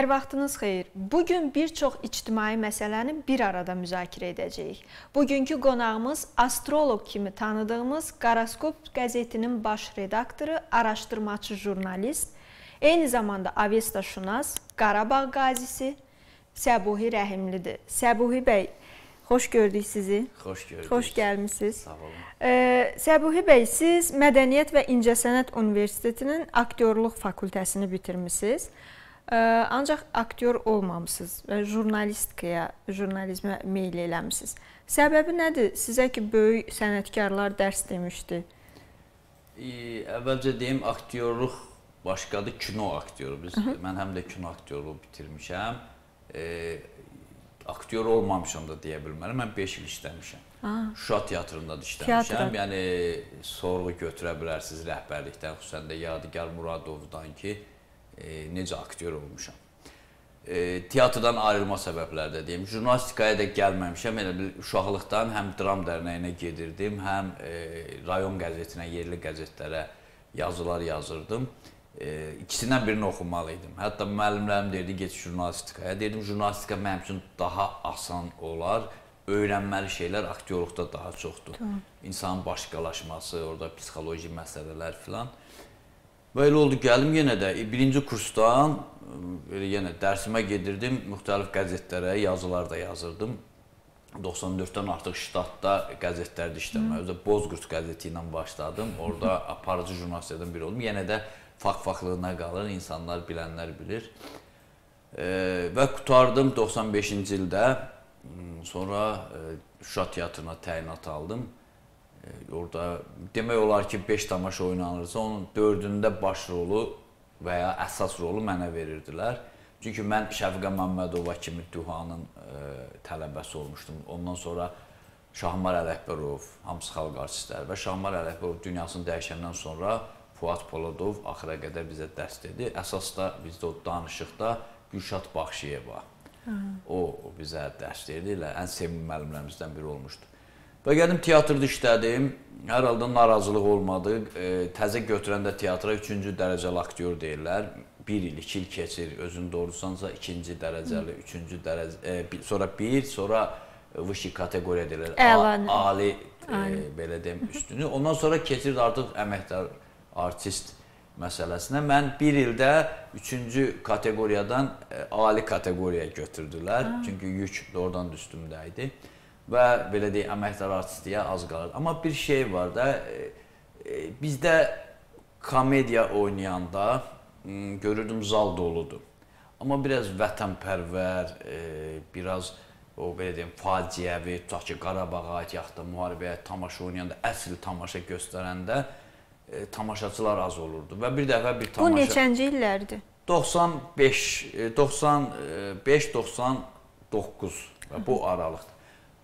Hər vaxtınız xeyir. Bu gün bir çox ictimai məsələni bir arada müzakirə edəcəyik. Bugünkü qonağımız astroloq kimi tanıdığımız Qaraskop qəzetinin baş redaktoru, araşdırmaçı jurnalist, eyni zamanda Avesta Şunas, Qarabağ qazisi Səbuhi Rəhimlidir. Səbuhi bəy, Xoş gördük sizi. Xoş gördük. Xoş gəlmisiniz. Sağ olun. E, Səbuhi bəy, siz Mədəniyyət və İncəsənət Universitetinin aktyorluq fakültəsini bitirmisiniz. E, Ancaq aktyor olmamısınız və jurnalistikaya, jurnalizmə meyl eləmisiniz. Səbəbi nədir? Sizə ki böyük sənətkarlar dərs demişdi. E, əvvəlcə deyim, aktyorluq başqadır, kino aktyoru. Biz Hı -hı. mən həm də kino aktyorluğu bitirmişəm. E, aktyor olmamışam da deyə bilmərəm. Mən 5 il işləmişəm. Aha. Şuşa teatrında da işləmişəm. Teatrı. Yəni sorğu götürə bilərsiniz rəhbərlikdən, xüsusən də Yadigar Muradovdan ki, E, necə aktyor olmuşam. E, teatrdan ayrılma səbəblərdə deyim, jurnalistikaya da gəlməmişəm. Elə bil uşaqlıqdan həm dram dərnəyinə gedirdim, həm e, rayon qəzetinə, yerli qəzetlərə yazılar yazırdım. E, ikisindən birini oxumalı idim. Hətta müəllimlərim deyirdi, get jurnalistikaya. Deyirdim, jurnalistika mənim üçün daha asan olar. Öyrənməli şeylər aktyorluqda daha çoxdur. Tamam. İnsanın başqalaşması, orada psixoloji məsələlər filan. Və elə oldu, gəlim yenə də e, birinci kursdan belə yenə dərsimə gedirdim, müxtəlif qəzetlərə yazılar da yazırdım. 94-dən artıq ştatda qəzetlərdə işləməyə, özə Bozqurt qəzeti ilə başladım. Orada aparıcı jurnalistiyadan biri oldum. Yenə də fakt-faktlığına qalır, insanlar bilənlər bilir. E, və qutardım 95-ci ildə. Sonra e, Şuşa teatrına təyinat aldım orada demək olar ki, 5 tamaşa oynanırsa, onun 4-ündə baş rolu və ya əsas rolu mənə verirdilər. Çünki mən Şəfiqə Məmmədova kimi Duhanın ə, e, tələbəsi olmuşdum. Ondan sonra Şahmar Ələkbərov, hamısı xalq artistləri və Şahmar Ələkbərov dünyasını dəyişəndən sonra Fuad Poladov axıra qədər bizə dəst dedi. Əsas da bizdə o danışıqda Gülşad Baxşıyeva. Hı. Hə. O, o bizə dərs verdi ilə ən sevimli müəllimlərimizdən biri olmuşdu. Və gəldim teatrda işlədim. Hər halda narazılıq olmadı. E, təzə götürəndə teatra 3-cü dərəcəli aktyor deyirlər. 1 il, 2 il keçir. Özün doğrusansa 2-ci dərəcəli, 3-cü dərəcə, e, sonra 1, sonra vişi kateqoriya deyirlər. Əlan. Ali, ali. E, belə deyim, üstünü. Ondan sonra keçirdi artıq əməkdar artist məsələsinə. Mən 1 ildə 3-cü kateqoriyadan e, ali kateqoriyaya götürdülər. Hı. Çünki yük doğrudan üstümdə idi və belə deyək, əməkdar artistiyə az qalır. Amma bir şey var da, e, e bizdə komediya oynayanda görürdüm zal doludur. Amma biraz vətənpərvər, e, biraz o belə deyim faciəvi, tutaq ki, Qarabağa aid yaxud da müharibəyə tamaşa oynayanda, əsl tamaşa göstərəndə e, tamaşaçılar az olurdu. Və bir dəfə bir tamaşa Bu neçənci illərdir? 95 95 99 və bu aralıqdır.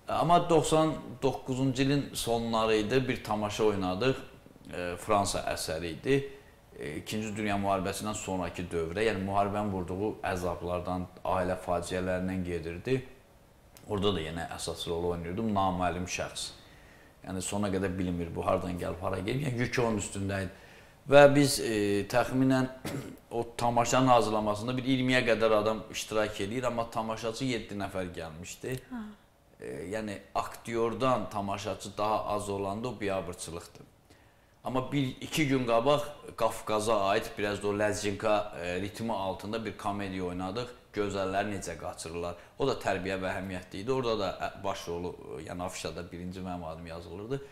Amma 99-cu ilin sonları idi, bir tamaşa oynadıq. E, Fransa əsəri idi. E, İkinci Dünya müharibəsindən sonrakı dövrə, yəni müharibənin vurduğu əzablardan, ailə faciələrindən gedirdi. Orada da yenə əsas rol oynayırdım, naməlum şəxs. Yəni sona qədər bilmir bu hardan gəlib, hara gəlib. Yəni yük onun üstündə idi. Və biz e, təxminən o tamaşanın hazırlamasında bir 20-yə qədər adam iştirak eləyir, amma tamaşaçı 7 nəfər gəlmişdi. Ha. Hə e, yəni aktyordan tamaşaçı daha az olanda o biabırçılıqdır. Amma bir iki gün qabaq Qafqaza aid biraz da o Ləzginka e, ritmi altında bir komediya oynadıq. Gözəlləri necə qaçırırlar. O da tərbiyə və əhəmiyyətli idi. Orada da e, baş rolu e, yəni afişada birinci mənim adım yazılırdı.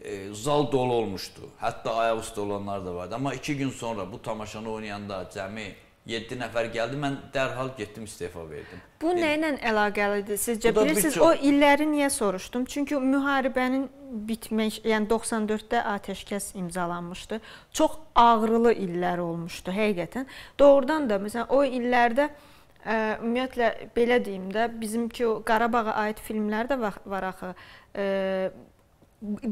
E, zal dolu olmuşdu. Hətta ayaq üstə olanlar da vardı. Amma iki gün sonra bu tamaşanı oynayanda cəmi 7 nəfər gəldi. Mən dərhal getdim istefa verdim. Bu yəni, nə ilə əlaqəlidir sizcə? Bilirsiniz, çox... o illəri niyə soruşdum? Çünki müharibənin bitmək, yəni 94-də atəşkəs imzalanmışdı. Çox ağrılı illər olmuşdu həqiqətən. Doğrudan da məsələn o illərdə ə, e, ümumiyyətlə belə deyim də, bizimki o Qarabağa aid filmlər də var axı. Ə, e,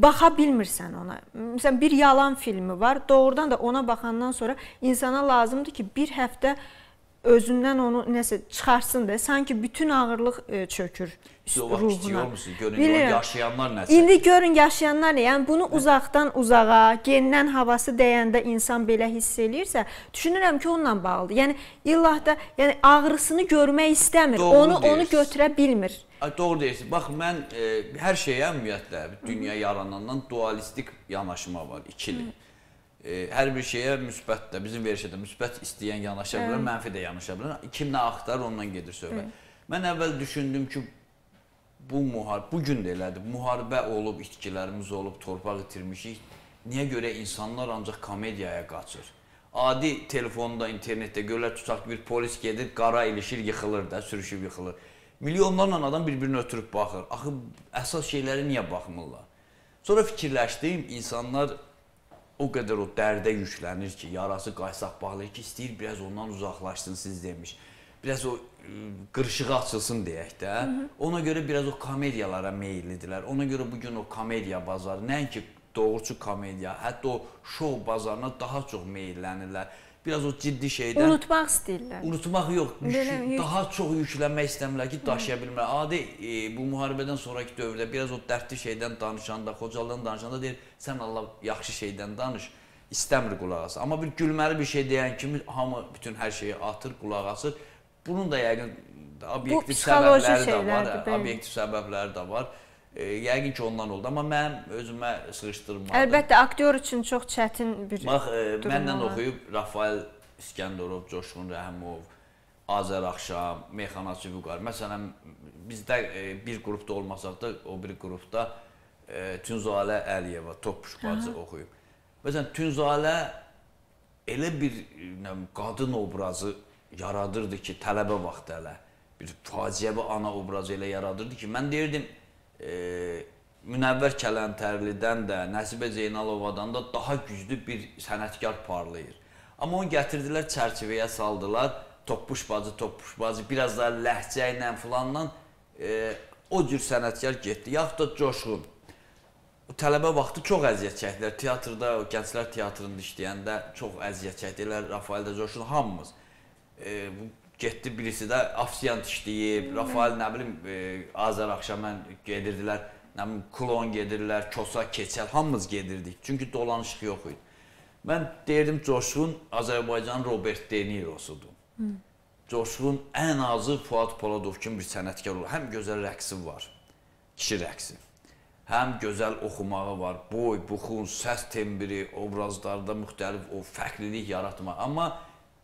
baxa bilmirsən ona. Məsələn, bir yalan filmi var. Doğrudan da ona baxandan sonra insana lazımdır ki, bir həftə özündən onu nəsə çıxarsın da, sanki bütün ağırlıq e, çökür. Slovak istiyormusunuz? Görün Bilmiyorum. yaşayanlar nəsə. İndi görün yaşayanlar nə? Yəni bunu Hı. Hə. uzaqdan uzağa, gendən havası dəyəndə insan belə hiss eləyirsə, düşünürəm ki, onunla bağlıdır. Yəni illahda, yəni ağrısını görmək istəmir. Doğru onu deyirsiz. onu götürə bilmir. Ay, doğru deyirsiniz. Bax mən e, hər şeyə ümumiyyətlə dünya yaranandan dualistik yanaşma var, ikili. Hı e, hər bir şeyə müsbət də, bizim verişədə müsbət istəyən yanaşa bilər, hə. mənfi də yanaşa bilər. Kim nə axtar, ondan gedir söhbət. Hı. Hə. Mən əvvəl düşündüm ki, bu müharibə, bu gün də elədir. Müharibə olub, itkilərimiz olub, torpaq itirmişik. Niyə görə insanlar ancaq komediyaya qaçır? Adi telefonda, internetdə görürlər, tutaq bir polis gedir, qara ilişir, yıxılır da, sürüşüb yıxılır. Milyonlarla adam bir-birini ötürüb baxır. Axı əsas şeylərə niyə baxmırlar? Sonra fikirləşdim, insanlar o qədər o dərdə yüklənir ki, yarası qaysaq bağlayır ki, istəyir biraz ondan uzaqlaşsın siz demiş biraz o qırışığı açılsın deyək də. Hı -hı. Ona görə biraz o komediyalara meyillidirlər. Ona görə bu gün o komediya bazarı, nəinki doğruçu komediya, hətta o şou bazarına daha çox meyillənirlər. Biraz o ciddi şeydən unutmaq istəyirlər. Unutmaq yox, Belə, daha çox yüklənmək istəmirlər ki, daşıya bilmirlər. Adi e, bu müharibədən sonrakı dövrdə biraz o dərdli şeydən danışanda, xocalıdan danışanda deyir, sən Allah yaxşı şeydən danış istəmir qulaq asır. Amma bir gülməli bir şey deyən kimi hamı bütün hər şeyi atır, qulaq asır. Bunun da yəqin obyektiv səbəbləri də var, hə, bəli. obyektiv səbəbləri də var. E, yəqin ki, ondan oldu, amma mənim özümə sığışdırmadım. Əlbəttə, aktyor üçün çox çətin bir Bax, e, mənlə oxuyub Rafael İskəndərov, Coşqun Rəhimov, Azər Axşam, Meyxanaçı Vüqar. Məsələn, bizdə e, bir qrupda olmasaq da, o bir qrupda e, Tünzalə Əliyeva, Topuş bacı hə. oxuyub. Məsələn, Tünzalə elə bir nə, qadın obrazı yaradırdı ki, tələbə vaxtı hələ bir faciəvi ana obrazı elə yaradırdı ki, mən deyirdim, e, Münəvvər Kələntərlidən də, Nəsibə Zeynalovadan da daha güclü bir sənətkar parlayır. Amma onu gətirdilər çərçivəyə saldılar. Toppuş bacı, toppuş bacı, biraz da ləhcə ilə filanla e, o cür sənətkar getdi. Yaxud da Coşqun. Tələbə vaxtı çox əziyyət çəkdilər. Teatrda, gənclər teatrında işləyəndə çox əziyyət çəkdilər. Rafael də Coşqun hamımız e, bu getdi birisi də afsiyan işləyib, Rafael nə bilim e, Azər axşamən gedirdilər, nə bilim klon gedirlər, Kosa, Keçəl hamımız gedirdik. Çünki dolanışıq yox idi. Mən deyirdim Coşqun Azərbaycan Robert De Niro'sudur. Coşqun ən azı Fuad Poladov kimi bir sənətkar olur. Həm gözəl rəqsi var, kişi rəqsi. Həm gözəl oxumağı var, boy, buxun, səs tembri, obrazlarda müxtəlif o fərqlilik yaratma. Amma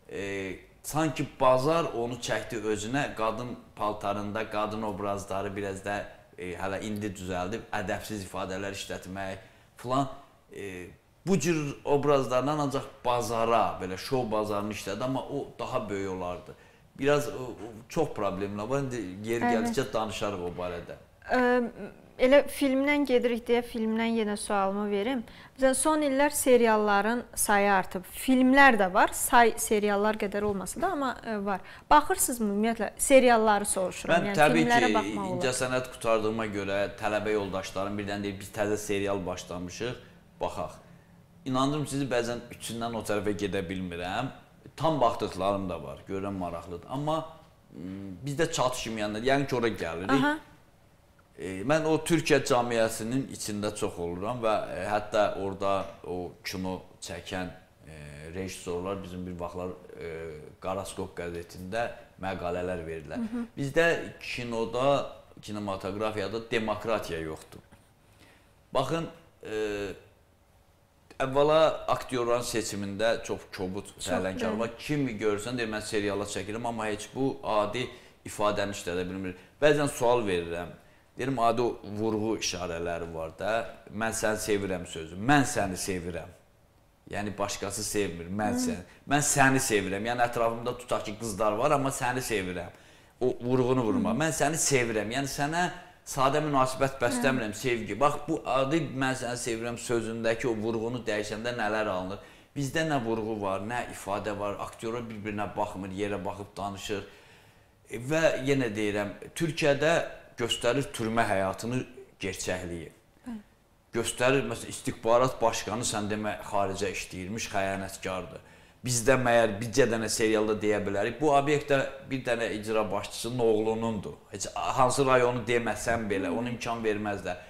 e, sanki bazar onu çəkdi özünə qadın paltarında, qadın obrazları biraz da e, hələ indi düzəldib ədəbsiz ifadələr işlətmək filan e, bu cür obrazlardan ancaq bazara, belə şou bazarını işlədi, amma o daha böyük olardı. Biraz o, e, o, çox problemlər var. İndi yer gəldikcə danışarıq o barədə. Ə Elə filmdən gedirik deyə filmdən yenə sualımı verim. Məsələn, son illər serialların sayı artıb. Filmlər də var, say seriallar qədər olmasa da, amma e, var. Baxırsınızmı ümumiyyətlə serialları soruşurum. Mən yəni, təbii ki, incəsənət qutardığıma görə tələbə yoldaşlarım birdən deyir, biz təzə serial başlamışıq, baxaq. İnandırım sizi bəzən üçündən o tərəfə gedə bilmirəm. Tam baxdıqlarım da var, görürəm maraqlıdır. Amma biz də çatışmayanda, yəni ki, ora gəlirik. Aha E, mən o Türkiyə cəmiyyətinin içində çox oluram və e, hətta orada o kino çəkən e, rejissorlar bizim bir vaxtlar e, Qaraskop qəzetində məqalələr verirlər. Hı -hı. Bizdə kinoda, kinematografiyada demokratiya yoxdur. Baxın, e, əvvəla aktyorların seçimində çox kobud səhlənkar var. Kimi görürsən deyir mən seriala çəkirəm, amma heç bu adi ifadəni işlədə bilmir. Bəzən sual verirəm. Deyirəm, adi vurğu işarələri var da. Mən səni sevirəm sözü. Mən səni sevirəm. Yəni başqası sevmir, mən hmm. səni. Mən səni sevirəm. Yəni ətrafımda tutaq ki, qızlar var, amma səni sevirəm. O vurğunu vurma. Hmm. Mən səni sevirəm. Yəni sənə sadə münasibət hə. bəsləmirəm, hmm. sevgi. Bax bu adi mən səni sevirəm sözündəki o vurğunu dəyişəndə nələr alınır? Bizdə nə vurğu var, nə ifadə var. Aktyorlar bir-birinə baxmır, yerə baxıb danışır. E, və yenə deyirəm, Türkiyədə göstərir türmə həyatını gerçəkliyi. Göstərir, məsələn, istihbarat başqanı sən demə xaricə işləyirmiş, xəyanətkardır. Bizdə məyər bir dənə serialda deyə bilərik, bu obyektdə bir dənə icra başçısının oğlunundur. Heç hansı rayonu deməsən belə, ona imkan verməzlər.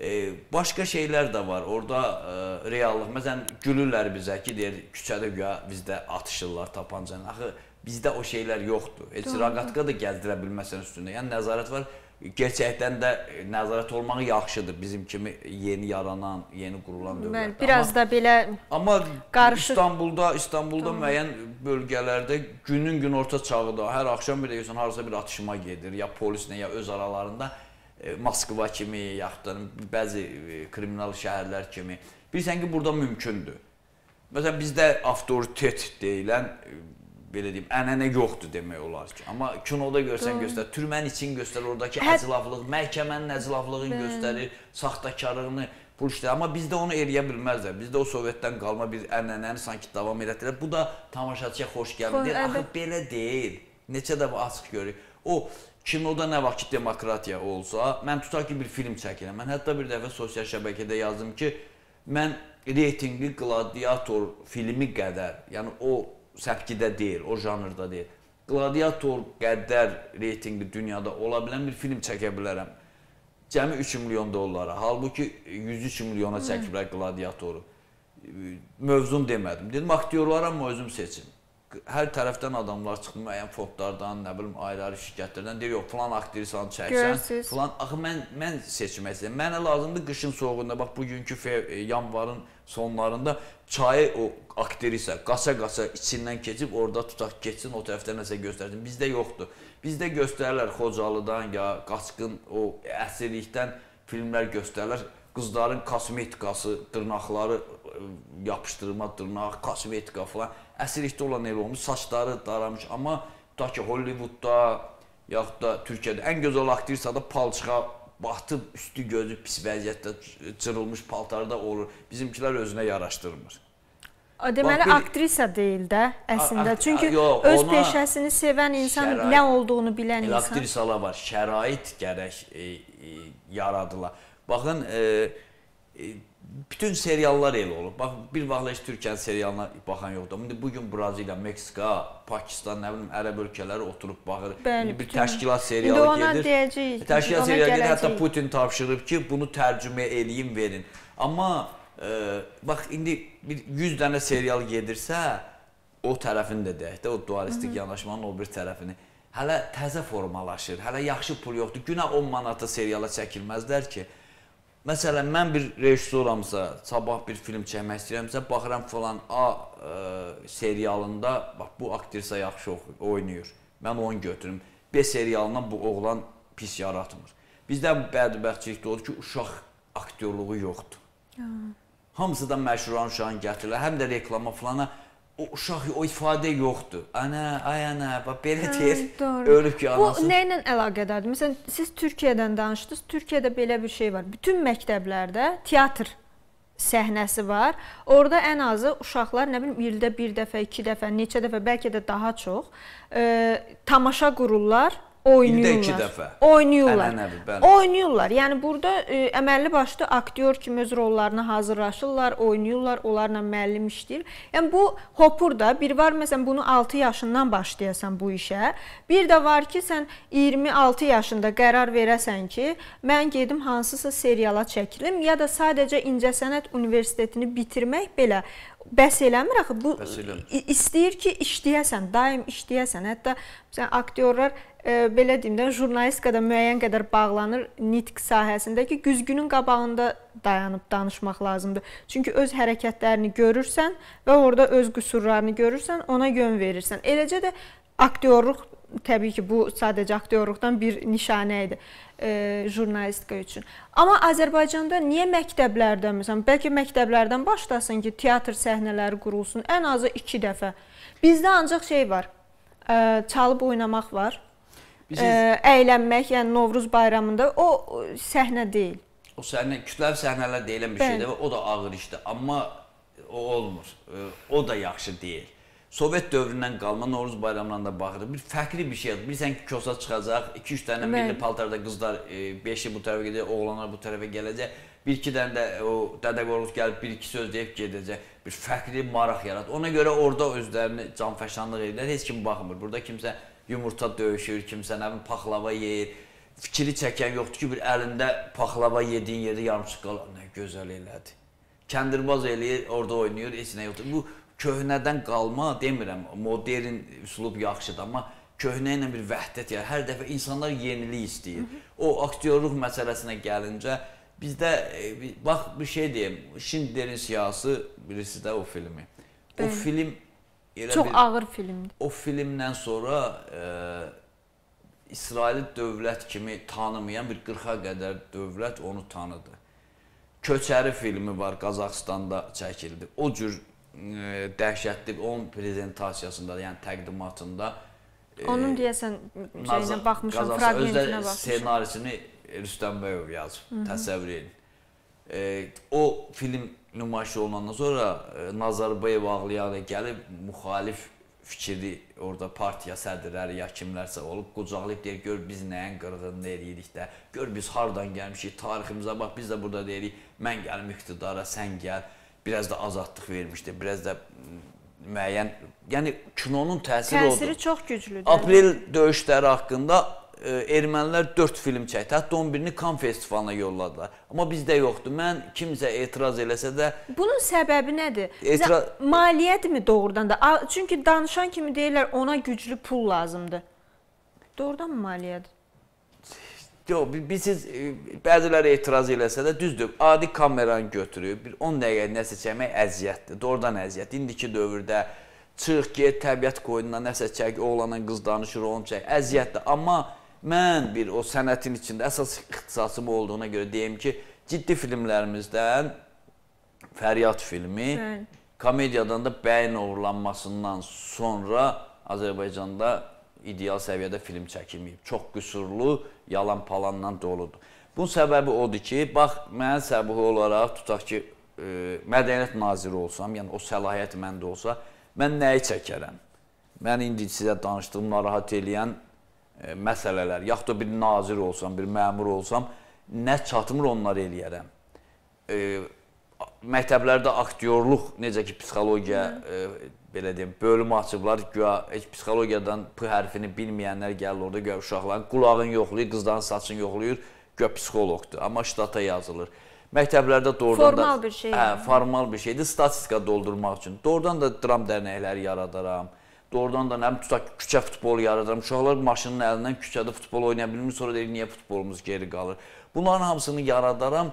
E, başqa şeylər də var. Orda e, reallıq, məsələn, gülürlər bizə ki, deyir, küçədə güya bizdə atışırlar tapancanı. Axı bizdə o şeylər yoxdur. Heç raqatqa da gəzdirə bilməsən üstündə. Yəni nəzarət var. Gerçəkdən də nəzarət olmaq yaxşıdır bizim kimi yeni yaranan, yeni qurulan dövlətdə. Bəli, biraz amma, da belə amma qarışıq İstanbulda, İstanbulda tamam. müəyyən bölgələrdə günün günorta çağıda hər axşam bir də görsən harasa bir atışma gedir, ya polislə ya öz aralarında e, Moskva kimi, yaxud da bəzi e, kriminal şəhərlər kimi. Bilirsən ki, burada mümkündür. Məsələn, bizdə avtoritet deyilən belə deyim, ənənə yoxdur demək olar ki. Amma kinoda görsən Doğru. göstər, türmənin için göstər, oradakı Hət... əclaflıq, məhkəmənin əclaflığını hə. göstərir, saxtakarlığını, pul işləri. Amma bizdə onu eləyə bilməzlər. Bizdə o Sovetdən qalma bir ənənəni sanki davam elətdirər. Bu da tamaşaçıya xoş gəlmir. Deyir, axı belə deyil. Neçə dəfə açıq görürük. O kinoda nə vaxt ki demokratiya olsa, mən tutaq ki bir film çəkirəm. Mən hətta bir dəfə sosial şəbəkədə yazdım ki, mən reytingli gladiator filmi qədər, yəni o səpkidə deyil, o janrda deyil. Gladiator qədər reytinqli dünyada ola bilən bir film çəkə bilərəm. Cəmi 3 milyon dollara. Halbuki 103 milyona çəkiblər Gladiatoru. Mövzum demədim. Dedim aktyorlara mı özüm seçim hər tərəfdən adamlar çıxdı müəyyən fondlardan, nə bilim ayrı-ayrı şirkətlərdən. Deyir, yox, falan aktrisanı çəksən, falan axı mən mən seçmək istəyirəm. Mənə lazımdır qışın soyuğunda, bax bugünkü e, yanvarın sonlarında çayı o aktrisa qaça-qaça içindən keçib orada tutaq keçsin, o tərəfdə nəsə göstərsin. Bizdə yoxdur. Bizdə göstərirlər Xocalıdan ya qaçqın o əsirlikdən filmlər göstərirlər qızların kosmetikası, dırnaqları e, yapışdırma, dırnaq, kosmetika falan. Əsirlikdə olan elə olmuş, saçları daramış. Amma tutaq ki, Hollywoodda, yaxud da Türkiyədə ən gözəl aktrisada palçığa batıb, üstü gözü pis vəziyyətdə cırılmış paltarda olur. Bizimkilər özünə yaraşdırmır. Deməli, Bax, aktrisa deyil də əslində. Çünki yox, öz peşəsini sevən insan, nə olduğunu bilən insan. Aktrisalar var, şərait gərək e, e, yaradılar. Baxın, e, e, bütün seriallar elə olub. Bax, bir vaxt heç Türkiyənin serialına baxan yoxdur. İndi bu gün Braziliya, Meksika, Pakistan, nə bilim ərəb ölkələri oturub baxır. Bəli, bir bütün... təşkilat serialı gedir. İndi ona gedir. deyəcəyik. E, təşkilat ona serialı gələcəyik. gedir. Hətta Putin tapşırıb ki, bunu tərcümə eləyin, verin. Amma e, bax indi bir 100 dənə serial gedirsə, o tərəfini də deyək də, o dualistik Hı -hı. yanaşmanın o bir tərəfini hələ təzə formalaşır, hələ yaxşı pul yoxdur. Günə 10 manata seriala çəkilməzlər ki. Məsələn, mən bir rejissoramsa, sabah bir film çəkmək istəyirəmsə, baxıram falan A ə, e, serialında bax bu aktrisa yaxşı oynayır. Mən onu götürüm. B serialından bu oğlan pis yaratmır. Bizdə bədbəxtçilik odur ki, uşaq aktyorluğu yoxdur. Hı. Hamısı da məşhuran uşağın gətirirlər, həm də reklama falana o uşaq o ifadə yoxdur. Ana, ay ana, bax belə deyir. Ölüb ki, anası. Bu nə ilə əlaqədardır? Məsələn, siz Türkiyədən danışdınız. Türkiyədə belə bir şey var. Bütün məktəblərdə teatr səhnəsi var. Orda ən azı uşaqlar nə bilim ildə bir dəfə, iki dəfə, neçə dəfə, bəlkə də daha çox e, tamaşa qururlar oynayırlar. İldə 2 dəfə. Oynayırlar. Ənənəvi, bəli. Oynayırlar. Yəni burada ə, e, əməlli başlı aktyor kimi öz rollarına hazırlaşırlar, oynayırlar, onlarla müəllim işləyir. Yəni bu hopur da bir var məsələn bunu 6 yaşından başlayasan bu işə. Bir də var ki, sən 26 yaşında qərar verəsən ki, mən gedim hansısa seriala çəkilim ya da sadəcə incəsənət universitetini bitirmək belə bəs eləmir axı bu bəs eləmir. istəyir ki, işləyəsən, daim işləyəsən. Hətta məsələn aktyorlar belə deyim də, jurnalistikada müəyyən qədər bağlanır nitq sahəsində ki, güzgünün qabağında dayanıb danışmaq lazımdır. Çünki öz hərəkətlərini görürsən və orada öz qüsurlarını görürsən, ona yön verirsən. Eləcə də aktyorluq təbii ki, bu sadəcə aktyorluqdan bir nişanə idi e, jurnalistika üçün. Amma Azərbaycanda niyə məktəblərdən, məsələn, bəlkə məktəblərdən başlasın ki, teatr səhnələri qurulsun ən azı 2 dəfə. Bizdə ancaq şey var, e, çalıb oynamaq var Biz ə, əylənmək, yəni Novruz bayramında o səhnə deyil. O səhnə kütləvi səhnələr deyilən bir Bəli. şeydir və o da ağır işdir, amma e, o olmur. E, o da yaxşı deyil. Sovet dövründən qalma Novruz bayramından da baxırıq. Bir fərqli bir şeydir. Bilirsən ki, kosa çıxacaq, 2-3 dənə Bəli. milli paltarda qızlar 5-i e, bu tərəfə gedəcək, oğlanlar bu tərəfə gələcək. Bir iki dənə də o Dədə Qorqud gəlib bir iki söz deyib gedəcək. Bir fərqli maraq yarat. Ona görə orada özlərini canfəşanlıq edirlər. Heç kim baxmır. Burada kimsə yumurta döyüşür, kimsə nə bilim paxlava yeyir. Fikri çəkən yoxdur ki, bir əlində paxlava yediyin yerdə yarımçıq qalan. Nə gözəl elədi. Kəndirbaz eləyir, orada oynayır, heç nə yoxdur. Bu köhnədən qalma demirəm. Modern üslub yaxşıdır, amma köhnə ilə bir vəhdət yarar. Hər dəfə insanlar yenilik istəyir. Hı -hı. O aktyorluq məsələsinə gəlincə bizdə e, bax bir şey deyim. Şinderin siyası bilirsiniz də o filmi. Bəli. O film Elə Çox bir, ağır filmdir. O filmdən sonra e, İsrail dövlət kimi tanımayan bir 40-a qədər dövlət onu tanıdı. Köçəri filmi var, Qazaxstanda çəkildi. O cür e, dəhşətli onun prezentasiyasında, yəni təqdimatında e, onun deyəsən şeyinə baxmışam, Qazaq, fraqmentinə baxmışam. Ssenarisini Rüstəm Bəyov yazıb, Hı -hı. təsəvvür edin. E, o film nümayiş olunandan sonra e, Nazarbayev ağlayaraq gəlib müxalif fikirli orada partiya sədrləri ya kimlərsə olub qucaqlayıb deyir gör biz nəyin qırğınını eləyirik də gör biz hardan gəlmişik tariximizə bax biz də burada deyirik mən gəlim iqtidara sən gəl biraz da azadlıq vermişdi biraz da müəyyən yəni kinonun təsiri, təsiri odur. Təsiri çox güclüdür. Aprel döyüşləri haqqında E, ermənilər 4 film çəkdi. Hətta 11-ni Kan festivalına yolladılar. Amma bizdə yoxdur. Mən kimsə etiraz eləsə də Bunun səbəbi nədir? Etiraz... Maliyyətmi doğrudan da? Çünki danışan kimi deyirlər ona güclü pul lazımdır. Doğrudan mı maliyyədir? Yox, bilirsiniz, e, bəziləri etiraz eləsə də düzdür. Adi kameranı götürüb bir 10 dəqiqə nəsə çəkmək əziyyətdir. Doğrudan əziyyət. İndiki dövrdə çıx get təbiət qoynuna nəsə çək, oğlanla qız danışır, onu çək. Əziyyətdir. Amma mən bir o sənətin içində əsas ixtisasım olduğuna görə deyim ki, ciddi filmlərimizdən Fəryad filmi, Bəli. komediyadan da bəyin oğurlanmasından sonra Azərbaycanda ideal səviyyədə film çəkilməyib. Çox qüsurlu, yalan palanla doludur. Bunun səbəbi odur ki, bax, mən səbəbi olaraq tutaq ki, ə, e, mədəniyyət naziri olsam, yəni o səlahiyyət məndə olsa, mən nəyi çəkərəm? Mən indi sizə danışdığım narahat eləyən E, məsələlər, yaxud da bir nazir olsam, bir məmur olsam, nə çatmır onları eləyərəm. E, məktəblərdə aktyorluq, necə ki, psixologiya, e, belə deyim, bölümü açıblar, guya heç psixologiyadan p hərfini bilməyənlər gəlir orada, guya uşaqların qulağını yoxlayır, qızların saçını yoxlayır, guya psixoloqdur, amma ştata yazılır. Məktəblərdə doğrudan formal da... Formal bir şey. Hə, formal bir şeydir, statistika doldurmaq üçün. Doğrudan da dram dərnəkləri yaradaram, doğrudan da nə tutaq küçə futbolu yaradıram. Uşaqlar maşının əlindən küçədə futbol oynaya bilmir, sonra deyir niyə futbolumuz geri qalır. Bunların hamısını yaradaram.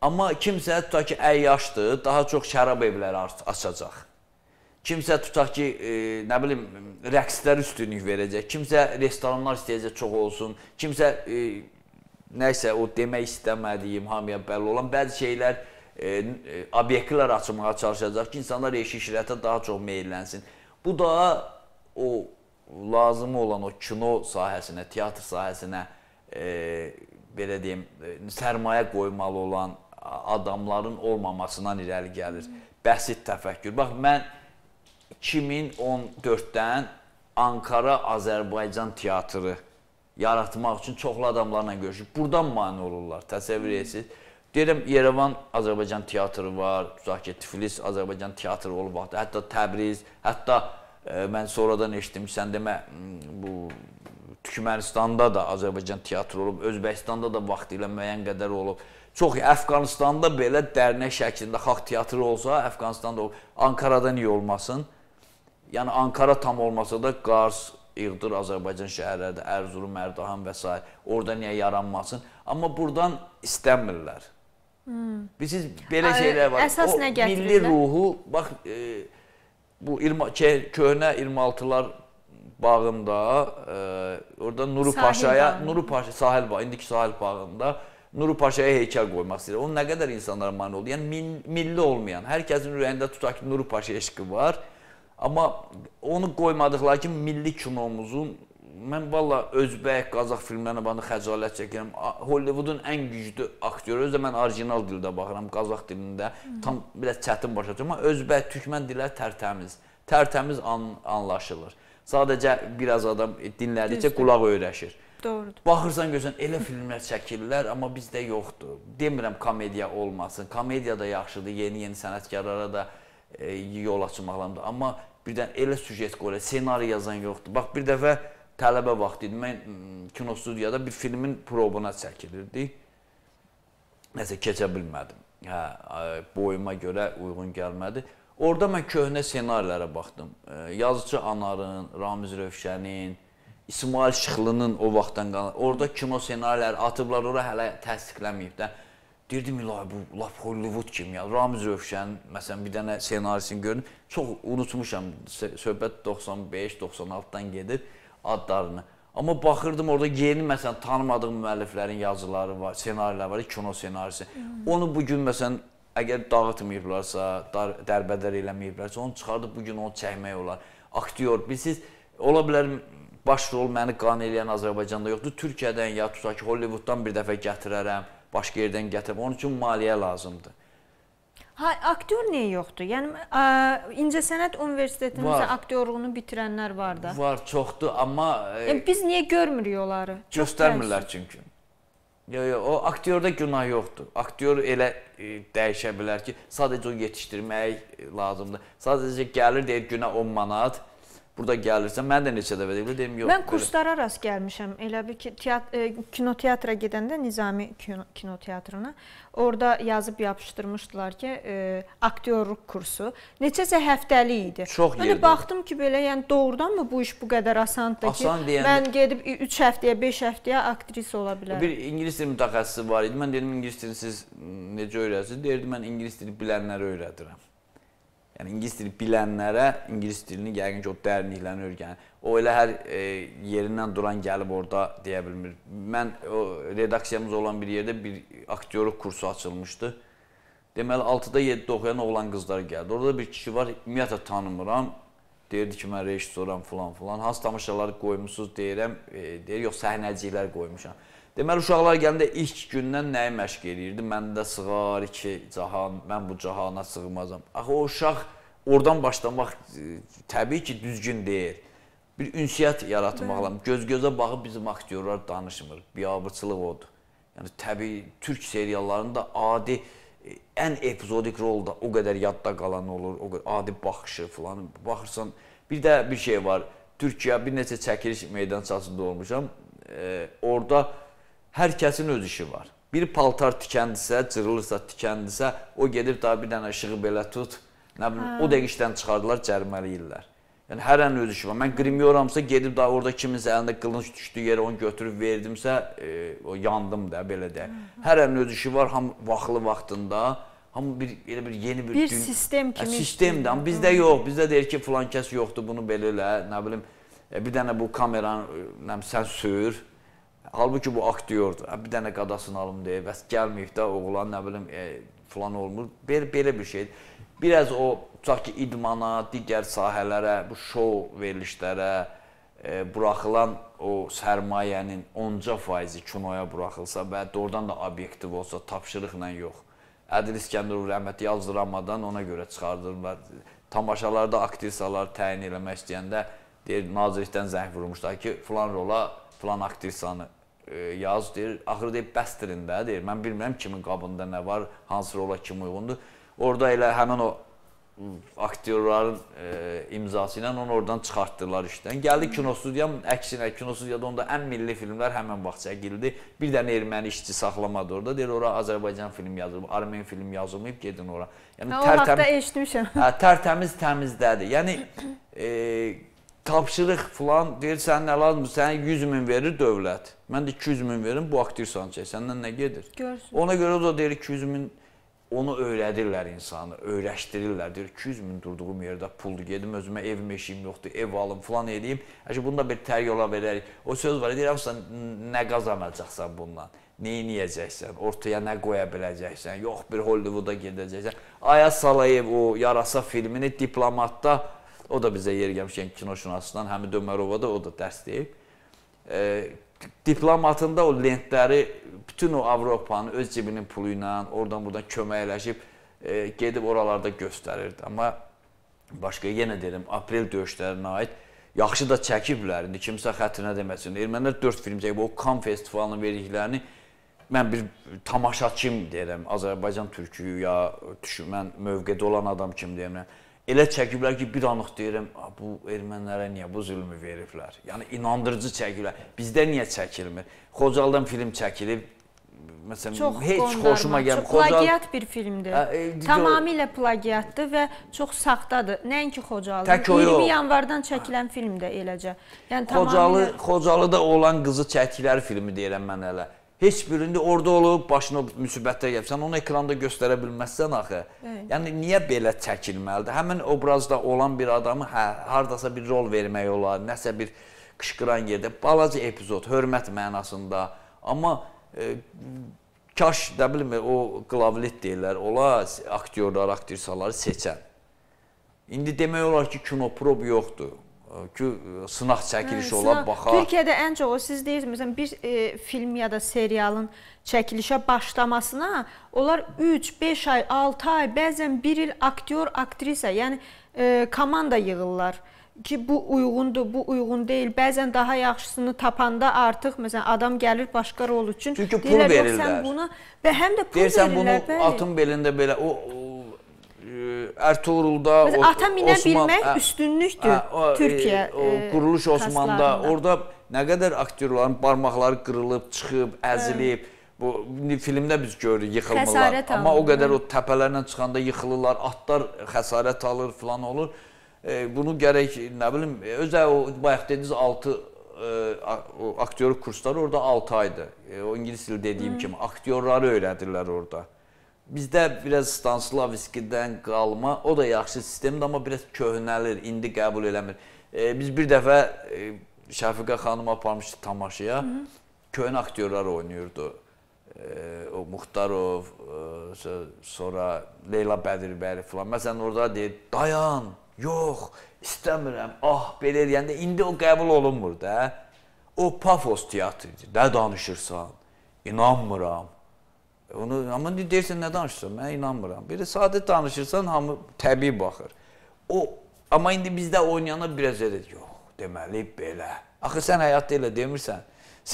Amma kimsə tutaq ki, əyyaşdır, daha çox şərab evləri açacaq. Kimsə tutaq ki, e, nə bilim, rəqslər üstünlük verəcək. Kimsə restoranlar istəyəcək çox olsun. Kimsə e, nə isə o demək istəmədiyim hamıya bəlli olan bəzi şeylər e, e obyektlər açmağa çalışacaq ki, insanlar eşi işrətə daha çox meyllənsin. Bu da o lazım olan o kino sahəsinə, teatr sahəsinə e, belə deyim, e, sərmayə qoymalı olan adamların olmamasından irəli gəlir. Bəsit təfəkkür. Bax mən 2014-dən Ankara Azərbaycan teatrı yaratmaq üçün çoxlu adamlarla görüşüb. Burdan mane olurlar. Təsəvvür edirsiniz. Deyirəm, Yerevan Azərbaycan teatrı var, tutaq ki, Tiflis Azərbaycan teatrı olub vaxtı, hətta Təbriz, hətta ə, e, mən sonradan eşitdim ki, sən demə bu Türkmənistanda da Azərbaycan teatrı olub, Özbəkistanda da vaxtı ilə müəyyən qədər olub. Çox Əfqanistanda belə dərnək şəklində xalq teatrı olsa, Əfqanistanda olub, Ankarada niyə olmasın? Yəni Ankara tam olmasa da Qars, Iğdır, Azərbaycan şəhərləri, Ərzurum, Ərdahan və s. orada niyə yaranmasın? Amma burdan istəmirlər. Bilirsiniz, belə Ay, şeylər var. Əsas o, nə gətirirlər? Milli ruhu, bax, e, bu ilma, köhnə 26-lar bağında, e, orada Nuru sahil Paşaya, bağında. Nuru Paşa, sahil bağ, indiki sahil bağında Nuru Paşaya heykəl qoymaq istəyir. Onun nə qədər insanlara mane oldu. Yəni, mil, milli olmayan, hər kəsin ürəyində tutaq ki, Nuru Paşa eşqi var. Amma onu qoymadıqlar ki, milli kinomuzun mən valla özbək, qazaq filmlərinə baxanda xəcalət çəkirəm. Hollywoodun ən güclü aktyoru, özü də mən orijinal dildə baxıram, qazaq dilində. Hmm. Tam biraz çətin başa düşürəm, amma özbək, türkmən dilləri tərtəmiz. Tərtəmiz an anlaşılır. Sadəcə biraz adam dinlədikcə qulaq öyrəşir. Doğrudur. Baxırsan görsən elə filmlər çəkirlər, amma bizdə yoxdur. Demirəm komediya olmasın. Komediya da yaxşıdır, yeni-yeni sənətkarlara da e, yol açmaq lazımdır. Amma birdən elə süjet qoyur, ssenari yazan yoxdur. Bax bir dəfə tələbə vaxtı idi. Mən kinostudiyada bir filmin probuna çəkilirdik. Nəsə keçə bilmədim. Hə, boyuma görə uyğun gəlmədi. Orda mən köhnə ssenarilərə baxdım. Yazıcı Anarın, Ramiz Rövşənin, İsmail Şıxlının o vaxtdan qalan. Orda kino ssenariləri atıblar, ora hələ təsdiqləməyib də. Deyirdim ilahi bu lap Hollywood kimi ya. Ramiz Rövşən məsələn bir dənə ssenarisini gördüm. Çox unutmuşam. Söhbət 95, 96-dan gedir adlarını. Amma baxırdım orada yeni məsələn tanımadığım müəlliflərin yazıları var, ssenarilər var, kino ssenarisi. Hmm. Onu bu gün məsələn əgər dağıtmayıblarsa, dar, dərbədər eləməyiblərsə, onu çıxardıb bu gün onu çəkmək olar. Aktyor, bilirsiniz, ola bilər baş rol məni qan eləyən Azərbaycanda yoxdur. Türkiyədən ya tutaq ki, Hollywooddan bir dəfə gətirərəm, başqa yerdən gətirərəm. Onun üçün maliyyə lazımdır. Ha, aktyor niyə yoxdur? Yəni İncəsənət Universitetimizdə aktyorluğunu bitirənlər var da. Var, çoxdur, amma e, yəni, biz niyə görmürük onları? Göstərmirlər çünki. Yo, yo, o aktyorda günah yoxdur. Aktyor elə e, dəyişə bilər ki, sadəcə o yetişdirmək lazımdır. Sadəcə gəlir deyir günə 10 manat, burada gəlirsən, mən də neçə dəfə deyirəm, deyim yox. Mən kurslara belə. rast gəlmişəm. Elə bir ki, teatr, e, kinoteatra gedəndə Nizami kino, kinoteatrına orada yazıb yapışdırmışdılar ki, e, aktyorluq kursu neçəsə həftəlik idi. Çox yerdə. Mən baxdım ki, belə, yəni doğrudanmı bu iş bu qədər asandır ki, Asan deyəndə, mən gedib 3 həftəyə, 5 həftəyə aktrisa ola bilərəm. Bir ingilis dili mütəxəssisi var idi. Mən dedim ingilis dilini siz necə öyrədirsiniz? Deyirdi mən ingilis dili bilənlərə öyrədirəm. Yəni ingilis dili bilənlərə ingilis dilini yəqin ki, o dərinliklərini öyrənir. O elə hər e, yerindən duran gəlib orada deyə bilmir. Mən o redaksiyamız olan bir yerdə bir aktyorluq kursu açılmışdı. Deməli 6-da 7-də oxuyan oğlan qızlar gəldi. Orada bir kişi var, ümumiyyətlə tanımıram. Deyirdi ki, mən rejissoram falan filan. Hansı tamaşaları qoymusunuz deyirəm. E, deyir, yox səhnəciklər qoymuşam. Deməli uşaqlar gələndə ilk gündən nəyi məşq eləyirdi? Məndə sığar ki, cahan, mən bu cahana sığmazam. Axı o uşaq oradan başlamaq e, təbii ki, düzgün deyil. Bir ünsiyyət yaratmaq lazım. Göz-gözə baxıb bizim aktyorlar danışmır. Biabırçılıq odur. Yəni təbii türk seriallarında adi e, ən epizodik rolda o qədər yadda qalan olur, o qədər adi baxışı falan. Baxırsan, bir də bir şey var. Türkiyə bir neçə çəkiliş meydançasında olmuşam. E, orada hər kəsin öz işi var. Bir paltar tikəndirsə, cırılırsa, tikəndirsə, o gedib daha bir dənə işığı belə tut, nə bilim, hə. o dəqiq işdən çıxardılar, cərimələyirlər. Yəni hər an öz işi var. Mən qrimyoramsa gedib daha orada kiminsə əlində qılınc düşdü yerə onu götürüb verdimsə, e, o yandım da belə deyək. Hə. Hər an öz işi var, ham vaxtlı vaxtında. Hamı bir elə bir yeni bir, bir dün... sistem hə, kimi. Hə, sistemdir, amma bizdə yox. Bizdə deyir ki, filan kəs yoxdur, bunu belə elə, nə bilim, e, bir dənə bu kameranı e, nə sən sür Halbuki bu aktyordur. Hə, bir dənə qadasın alım deyə, bəs gəlməyib də oğlan nə bilim e, falan olmur. Belə, belə bir şeydir. Biraz o tutaq ki, idmana, digər sahələrə, bu şou verilişlərə e, buraxılan o sərmayənin 10%-i kinoya buraxılsa və doğrudan da obyektiv olsa, tapşırıqla yox. Ədil İskəndərov rəhmətli yazdıramadan ona görə çıxardırlar. Tamaşalarda aktrisalar təyin eləmək istəyəndə deyir, nazirlikdən zəng vurmuşlar ki, filan rola filan aktrisanı E, yaz deyir, axırı deyir bəsdirin də deyir. Mən bilmirəm kimin qabında nə var, hansı rola kim uyğundur. Orda elə həmin o aktyorların e, imzası ilə onu oradan çıxartdılar işdən. Gəldi kinostudiyam, əksinə kinostudiyada onda ən milli filmlər həmin vaxt çəkildi. Bir dənə erməni işçi saxlamadı orada. Deyir ora Azərbaycan film yazılıb, Armen film yazılmayıb, gedin ora. Yəni tərtəmiz eşitmişəm. Hə, tərtəmiz təmizdədir. Yəni e, tapşırıq filan deyir sən nə lazımdır? Sənə 100 min verir dövlət. Mən də 200 min verim, bu aktirsan çək. Səndən nə gedir? Görsün. Ona görə o da deyir 200 min onu öyrədirlər insanı, öyrəşdirirlər. Deyir 200 min durduğum yerdə puldur, gedim özümə ev meşiyim yoxdur, ev alım filan eləyim. Əşi bunda bir tər yola verərik. O söz var, deyirəm sən nə qazanacaqsan bundan? Neyiniyəcəksən? Ortaya nə qoya biləcəksən? Yox bir Hollywooda gedəcəksən. Ayaz Salayev o Yarasa filmini diplomatda O da bizə yer gəlmişkən kinoşünasından Həmid Ömərova da o da dərs deyib. E, diplomatında o lentləri bütün o Avropanın öz cibinin pulu ilə oradan-buradan köməkləşib e, gedib oralarda göstərirdi. Amma başqa yenə deyirəm, aprel döyüşlərinə aid yaxşı da çəkiblər. İndi kimsə xətrinə deməsin. Ermənilər 4 film çəkib o Kan festivalının verdiklərini mən bir tamaşaçım deyirəm. Azərbaycan türküyü ya düşmən mövqedə olan adam kimi deyirəm elə çəkiblər ki, bir anlıq deyirəm, bu ermənilərə niyə bu zülmü veriblər? Yəni inandırıcı çəkiblər. Bizdə niyə çəkilmir? Xocalıdan film çəkilib. Məsələn, çox heç qondarma, xoşuma gəlmir. Xocal plagiat bir filmdir. Ə, hə, e, Tamamilə plagiatdır və çox saxtadır. Nəinki Xocalı. 20 yanvardan çəkilən film də eləcə. Yəni Xocalı, tamamilə... Xocalıda olan qızı çəkdikləri filmi deyirəm mən hələ heç birində orada olub, başına müsibətə gəlib. Sən onu ekranda göstərə bilməzsən axı. Bəli. Yəni niyə belə çəkilməlidir? Həmin obrazda olan bir adamı hə, hardasa bir rol vermək olar, nəsə bir qışqıran yerdə balaca epizod, hörmət mənasında. Amma e, kaş da bilmir o qlavlit deyirlər, ola aktyorlar, aktrisaları seçən. İndi demək olar ki, kinoprob yoxdur ki, e, sınaq çəkilişi hə, ola, sınaq. baxa. Türkiyədə ən çox o siz deyirsiniz, məsələn, bir e, film ya da serialın çəkilişə başlamasına onlar 3-5 ay, 6 ay, bəzən 1 il aktyor, aktrisa, yəni e, komanda yığırlar ki, bu uyğundur, bu uyğun deyil. Bəzən daha yaxşısını tapanda artıq məsələn adam gəlir başqa rol üçün. Çünki pul deyirlər, verirlər. Yox, sən bunu və həm də pul Deyirsən, verirlər. Deyirsən bunu bəli. atın belində belə o, o Ertuğrul'da Məsələn, ata minə Osman, bilmək ə, üstünlükdür ə, o, e, Türkiyə. O, quruluş e, Osman'da orada nə qədər aktyorların barmaqları qırılıb, çıxıb, əzilib. Ə. Bu filmdə biz görürük yıxılmalar. Amma o qədər o təpələrlə çıxanda yıxılırlar, atlar xəsarət alır, filan olur. E, bunu gərək nə bilim e, özə o bayaq dediniz 6 aktyorluq kursları orada 6 aydır. E, o ingilis dili dediyim hmm. kimi aktyorları öyrədirlər orada. Bizdə biraz Stanislavskidən qalma, o da yaxşı sistemdir, amma biraz köhnəlir, indi qəbul eləmir. E, biz bir dəfə e, Şəfiqə xanım aparmışdı tamaşaya. Hı -hı. Köhnə aktyorlar oynayırdı. E, o Muxtarov, e, sonra Leyla Bədirbəri falan. Məsələn, orada deyir, dayan, yox, istəmirəm, ah, belə eləyəndə indi o qəbul olunmur da. O pafos teatridir, nə danışırsan, inanmıram Onu amma deyirsən nə danışırsan? Mən inanmıram. Belə sadə danışırsan, hamı təbii baxır. O amma indi bizdə oynayana biraz elə yox, deməli belə. Axı sən həyatda elə demirsən,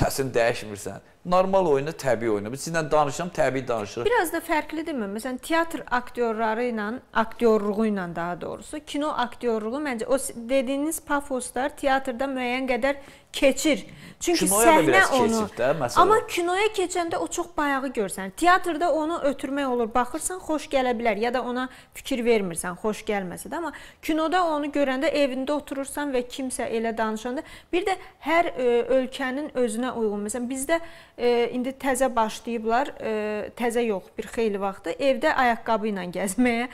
səsin dəyişmirsən normal oyunu təbii oynayır. Biz sizinlə danışıram, təbii danışırıq. Biraz da fərqlidirmi? Məsələn, teatr aktyorları ilə, aktyorluğu ilə daha doğrusu, kino aktyorluğu məncə o dediyiniz pafoslar teatrda müəyyən qədər keçir. Çünki kinoya səhnə onu. Də, məsələn. Amma kinoya keçəndə o çox bayağı görsən. Teatrda onu ötürmək olur. Baxırsan, xoş gələ bilər ya da ona fikir vermirsən, xoş gəlməsə də, amma kinoda onu görəndə evində oturursan və kimsə elə danışanda, bir də hər ə, e, ölkənin özünə uyğun. Məsələn, bizdə indi təzə başlayıblar, təzə yox, bir xeyli vaxtı evdə ayaqqabı ilə gəzməyə.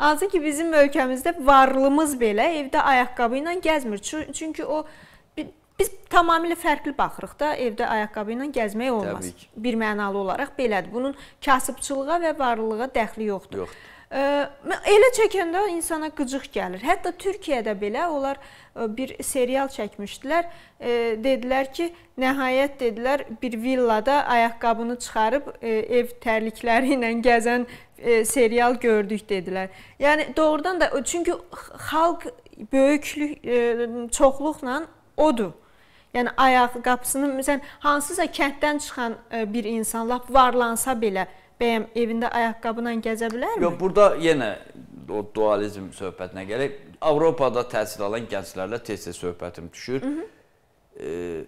Hansı ki, bizim ölkəmizdə varlımız belə evdə ayaqqabı ilə gəzmir. Çünki o biz tamamilə fərqli baxırıq da, evdə ayaqqabı ilə gəzmək olmaz. Bir mənalı olaraq belədir. Bunun kasıbçılığa və varlılığa dəxli yoxdur. Yoxdur. Elə çəkəndə insana qıcıq gəlir. Hətta Türkiyədə belə onlar e, bir serial çəkmişdilər. E, dedilər ki, nəhayət dedilər bir villada ayaqqabını çıxarıb e, ev tərlikləri ilə gəzən serial gördük dedilər. Yəni doğrudan da çünki xalq böyüklük çoxluqla odur. Yəni ayaq qapısını məsələn hansısa kənddən çıxan bir insan lap varlansa belə bəyəm evində ayaqqabıyla gəzə bilərmi? Yox, burada yenə o dualizm söhbətinə gələk. Avropada təhsil alan gənclərlə tez-tez söhbətim düşür. 2 mhm.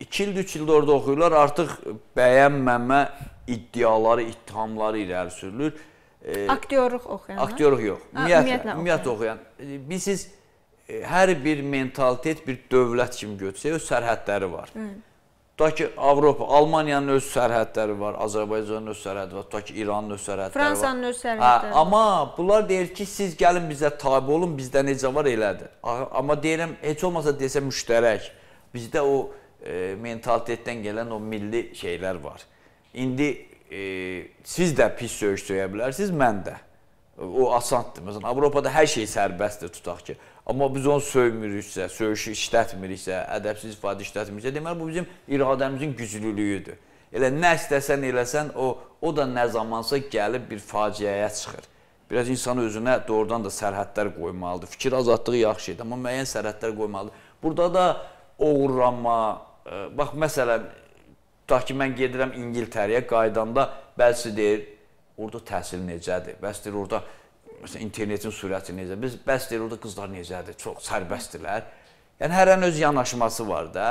e, ildir, 3 ildir orada oxuyurlar. Artıq bəyənməmə iddiaları, ittihamları irəli sürülür. E, aktyorluq oxuyanlar? Aktyorluq yox. Ümumiyyətlə, ümumiyyətlə oxuyan. E, Biz siz e, hər bir mentalitet bir dövlət kimi götürsək, öz sərhədləri var. Hı. Tutaq ki, Avropa, Almaniyanın öz sərhədləri var, Azərbaycanın öz sərhədi var, tutaq ki, İranın öz sərhədləri var. Fransanın öz sərhədləri var. Amma bunlar deyir ki, siz gəlin bizə tabi olun, bizdə necə var elədir. Amma deyirəm, heç olmasa desə müştərək. Bizdə o e, mentalitetdən gələn o milli şeylər var. İndi e, siz də pis söyüş söyə bilərsiniz, mən də. O asandır. Məsələn, Avropada hər şey sərbəstdir tutaq ki. Amma biz onu söymürüksə, söyüşü işlətmiriksə, ədəbsiz ifadə işlətmiriksə, deməli bu bizim iradəmizin güclülüyüdür. Elə nə istəsən eləsən, o o da nə zamansa gəlib bir faciəyə çıxır. Biraz insan özünə doğrudan da sərhədlər qoymalıdır. Fikir azadlığı yaxşı idi, amma müəyyən sərhədlər qoymalıdır. Burada da oğurlanma, e, bax məsələn, tutaq ki, mən gedirəm İngiltərəyə, qaydanda bəzi deyir, orada təhsil necədir? Bəs deyir, orada Məsələn, internetin sürəti necə? Biz bəs deyir, orada qızlar necədir? Çox sərbəstdirlər. Yəni hərənin öz yanaşması var da.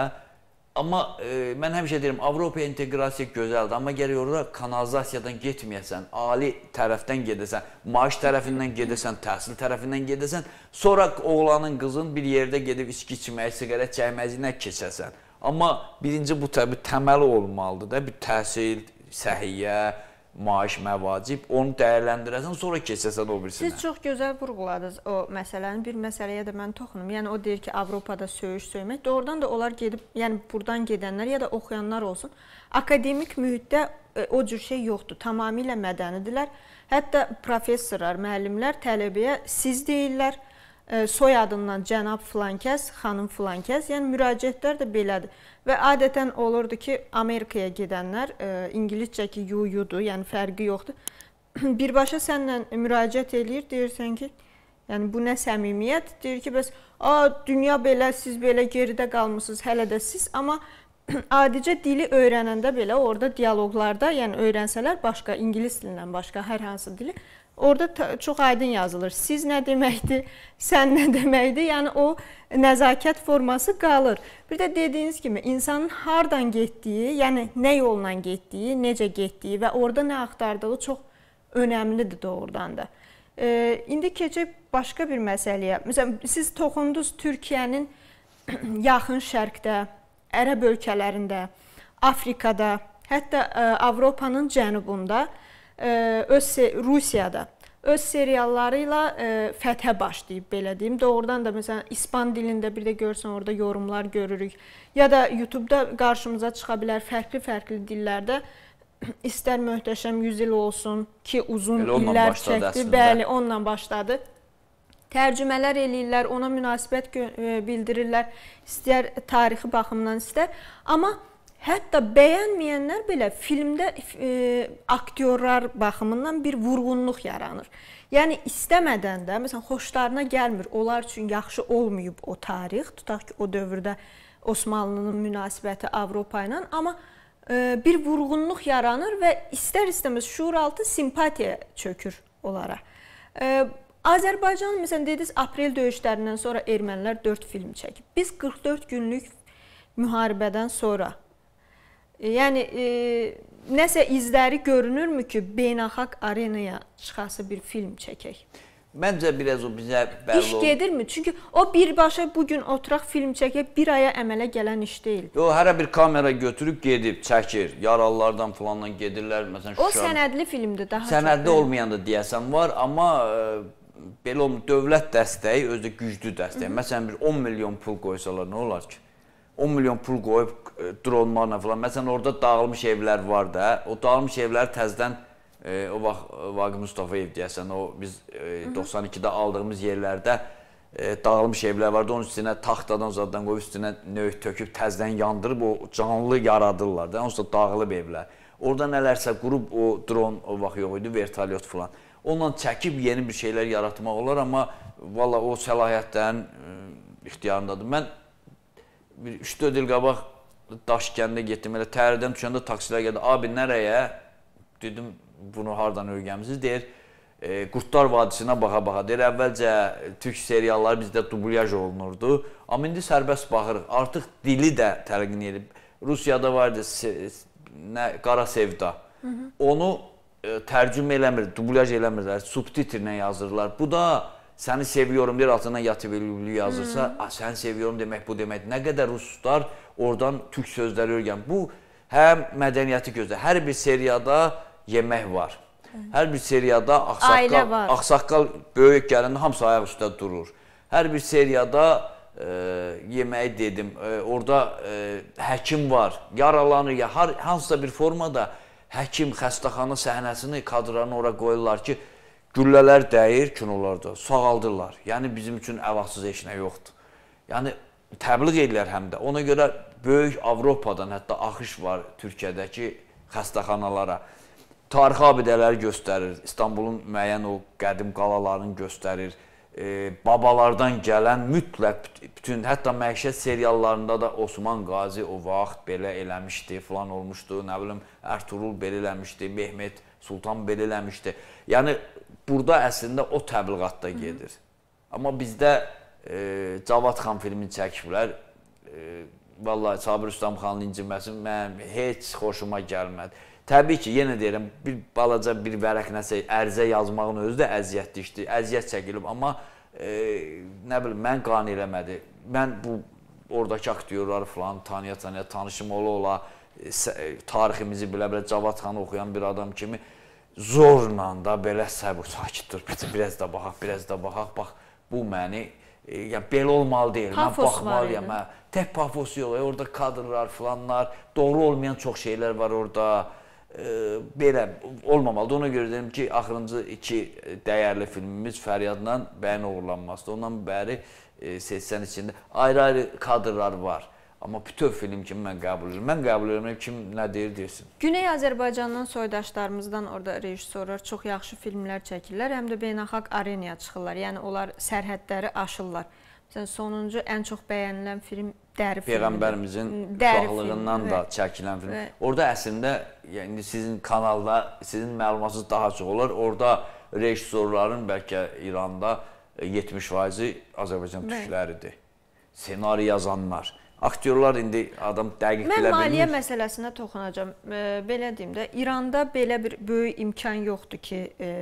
Amma e, mən həmişə deyirəm, Avropa inteqrasiya gözəldir, amma gərək orada kanalizasiyadan getməyəsən, ali tərəfdən gedəsən, maaş tərəfindən gedəsən, təhsil tərəfindən gedəsən, sonra oğlanın, qızın bir yerdə gedib içki içməyi, siqaret çəkməyinə keçəsən. Amma birinci bu təbii təməli olmalıdır da, bir təhsil, səhiyyə, maaş, məvacib, onu dəyərləndirəsən, sonra keçəsən o birisinə. Siz çox gözəl vurğuladınız o məsələni. Bir məsələyə də mən toxunum. Yəni o deyir ki, Avropada söyüş söymək. Doğrudan da onlar gedib, yəni burdan gedənlər ya da oxuyanlar olsun, akademik mühitdə e, o cür şey yoxdur. Tamamilə mədənidirlər. Hətta professorlar, müəllimlər tələbəyə siz deyirlər soyadından cənab filankəs, xanım filankəs, yəni müraciətlər də belədir. Və adətən olurdu ki, Amerikaya gedənlər ingiliscə ki, UU-dur, yəni fərqi yoxdur. Birbaşa sənlə müraciət eləyir, deyirsən ki, yəni bu nə səmimiyyət? Deyir ki, bəs a dünya belə, siz belə geridə qalmısınız, hələ də siz, amma adicə dili öyrənəndə belə orada dialoqlarda, yəni öyrənsələr başqa ingilis dilindən başqa hər hansı dili Orada çox aydın yazılır. Siz nə deməkdir, sən nə deməkdir? Yəni o nəzakət forması qalır. Bir də dediyiniz kimi insanın hardan getdiyi, yəni nə yolla getdiyi, necə getdiyi və orada nə axtardığı çox önəmlidir doğrudan da. E, indi keçib başqa bir məsələyə. Məsələn, siz toxundunuz Türkiyənin yaxın şərqdə, ərəb ölkələrində, Afrikada, hətta e, Avropanın cənubunda e, öz Rusiyada öz serialları ilə ə, e, fəthə başlayıb belə deyim. Doğrudan da məsələn ispan dilində bir də görsən orada yorumlar görürük. Ya da YouTube-da qarşımıza çıxa bilər fərqli-fərqli dillərdə istər möhtəşəm 100 il olsun ki, uzun illər çəkdi. Bəli, onunla başladı. Tərcümələr eləyirlər, ona münasibət e, bildirirlər, istər tarixi baxımdan istər. Amma Hətta bəyənməyənlər belə filmdə e, aktyorlar baxımından bir vurğunluq yaranır. Yəni istəmədən də, məsələn, xoşlarına gəlmir, onlar üçün yaxşı olmayıb o tarix, tutaq ki, o dövrdə Osmanlının münasibəti Avropa ilə, amma e, bir vurğunluq yaranır və istər-istəməz şuuraltı simpatiya çökür onlara. E, Azərbaycan məsələn dediniz aprel döyüşlərindən sonra ermənilər 4 film çəkib. Biz 44 günlük müharibədən sonra Yəni e, nəsə izləri görünürmü ki, beynəlxalq arenaya çıxası bir film çəkək? Məncə biraz o bizə bəlli olur. İş gedirmi? Çünki o birbaşa bu gün oturaq film çəkib bir aya əmələ gələn iş deyil. Yox, hərə bir kamera götürüb gedib, çəkir. Yaralılardan falandan gedirlər, məsələn, Şuşa. O sənədli filmdir daha. Sənədli çox, olmayanda deyəsən var, amma ə, e, belə olmur, dövlət dəstəyi özü də güclü dəstək. Məsələn, bir 10 milyon pul qoysalar nə olar ki? 10 milyon pul qoyub e, dronlarla falan. Məsələn, orada dağılmış evlər var da. O dağılmış evləri təzədən e, o vaxt e, Vaqif Mustafayev deyəsən, o biz e, 92-də mhm. aldığımız yerlərdə e, dağılmış evlər vardı. Onun üstünə taxtadan zaddan qoyub üstünə nöy töküb təzədən yandırıb o canlı yaradırlar da. Onsuz da dağılıb evlər. Orda nələrsə qurub o dron o vaxt yox idi, vertolyot falan. Onunla çəkib yeni bir şeylər yaratmaq olar, amma valla o səlahiyyətlərin e, ixtiyarındadır. Mən bir 3-4 il qabaq Daşkəndə getdim, elə təhridən düşəndə taksilər gəldi. Abi nərəyə? Dedim, bunu hardan öyrənmisiniz? Deyir, e, Qurtlar Vadisinə baxa-baxa. Deyir, əvvəlcə türk serialları bizdə dublyaj olunurdu. Amma indi sərbəst baxırıq. Artıq dili də təlqin edib. Rusiyada vardı nə Qara Sevda. Hı -hı. Onu e, tərcümə eləmir, dublyaj eləmirlər, subtitrlə yazırlar. Bu da səni seviyorum deyir, altından yatıb elbirli yazırsa, hmm. səni seviyorum demək bu demək. Nə qədər ruslar oradan türk sözləri öyrən. Bu, həm mədəniyyəti gözlə. Hər bir seriyada yemək var. Hmm. Hər bir seriyada axsaqqal, axsaqqal böyük gələndə hamısı ayaq üstə durur. Hər bir seriyada e, yeməyi dedim, e, orada e, həkim var, yaralanır ya, hər, hansısa bir formada həkim xəstəxana səhnəsini, kadranı ora qoyurlar ki, güllələr dəyir kinolarda, sağaldırlar. Yəni bizim üçün əlatsız heç nə yoxdur. Yəni təbliğ edirlər həm də. Ona görə böyük Avropadan hətta axış var Türkiyədəki xəstəxanalara. Tarixi abidələri göstərir, İstanbulun müəyyən o qədim qalalarını göstərir. E, babalardan gələn mütləq bütün hətta məişət seriallarında da Osman Qazi o vaxt belə eləmişdi, falan olmuşdu, nə bilim Ərturul belə eləmişdi, Mehmet Sultan belə eləmişdi. Yəni burada əslində o təbliğat da gedir. Hı -hı. Amma bizdə e, Cavad xan filmini çəkiblər. E, vallahi Sabir Ustamxanın inciməsi mənim heç xoşuma gəlmədi. Təbii ki, yenə deyirəm, bir balaca bir vərəq nəsə ərizə yazmağın özü də əziyyətli işdir. Əziyyət çəkilib, amma e, nə bilim, mən qan eləmədi. Mən bu oradakı aktyorları falan tanıya-tanıya, tanışım ola-ola e, tariximizi bilə-bilə Cavad xanı oxuyan bir adam kimi zorla da belə səbr sakit dur, biraz da baxaq, biraz da baxaq, bax bu məni e, ya belə olmalı deyil. Pafos mən baxmalıyam. Hə, tək pafos yox, e, orada kadrlar falanlar, doğru olmayan çox şeylər var orada. E, belə olmamalıdır. Ona görə dedim ki, axırıncı iki dəyərli filmimiz Fəryadla Bəyin oğurlanmasıdır. Ondan bəri e, seçsən içində ayrı-ayrı kadrlar var. Amma bütöv film kimi mən qəbul edirəm. Mən qəbul edirəm kim nə deyir desin. Güney Azərbaycandan soydaşlarımızdan orada rejissorlar çox yaxşı filmlər çəkirlər, həm də beynəlxalq arenaya çıxırlar. Yəni onlar sərhədləri aşırlar. Məsələn, sonuncu ən çox bəyənilən film Dəri filmi. Peyğəmbərimizin uşaqlığından da çəkilən film. Və... Orada əslində yəni sizin kanalda sizin məlumatınız daha çox olar. Orada rejissorların bəlkə İranda 70%-i Azərbaycan türkləridir. Senari yazanlar aktyorlar indi adam dəqiq Mən bilə bilmir. Mən maliyyə məsələsinə toxunacağam. E, belə deyim də, İranda belə bir böyük imkan yoxdur ki, e,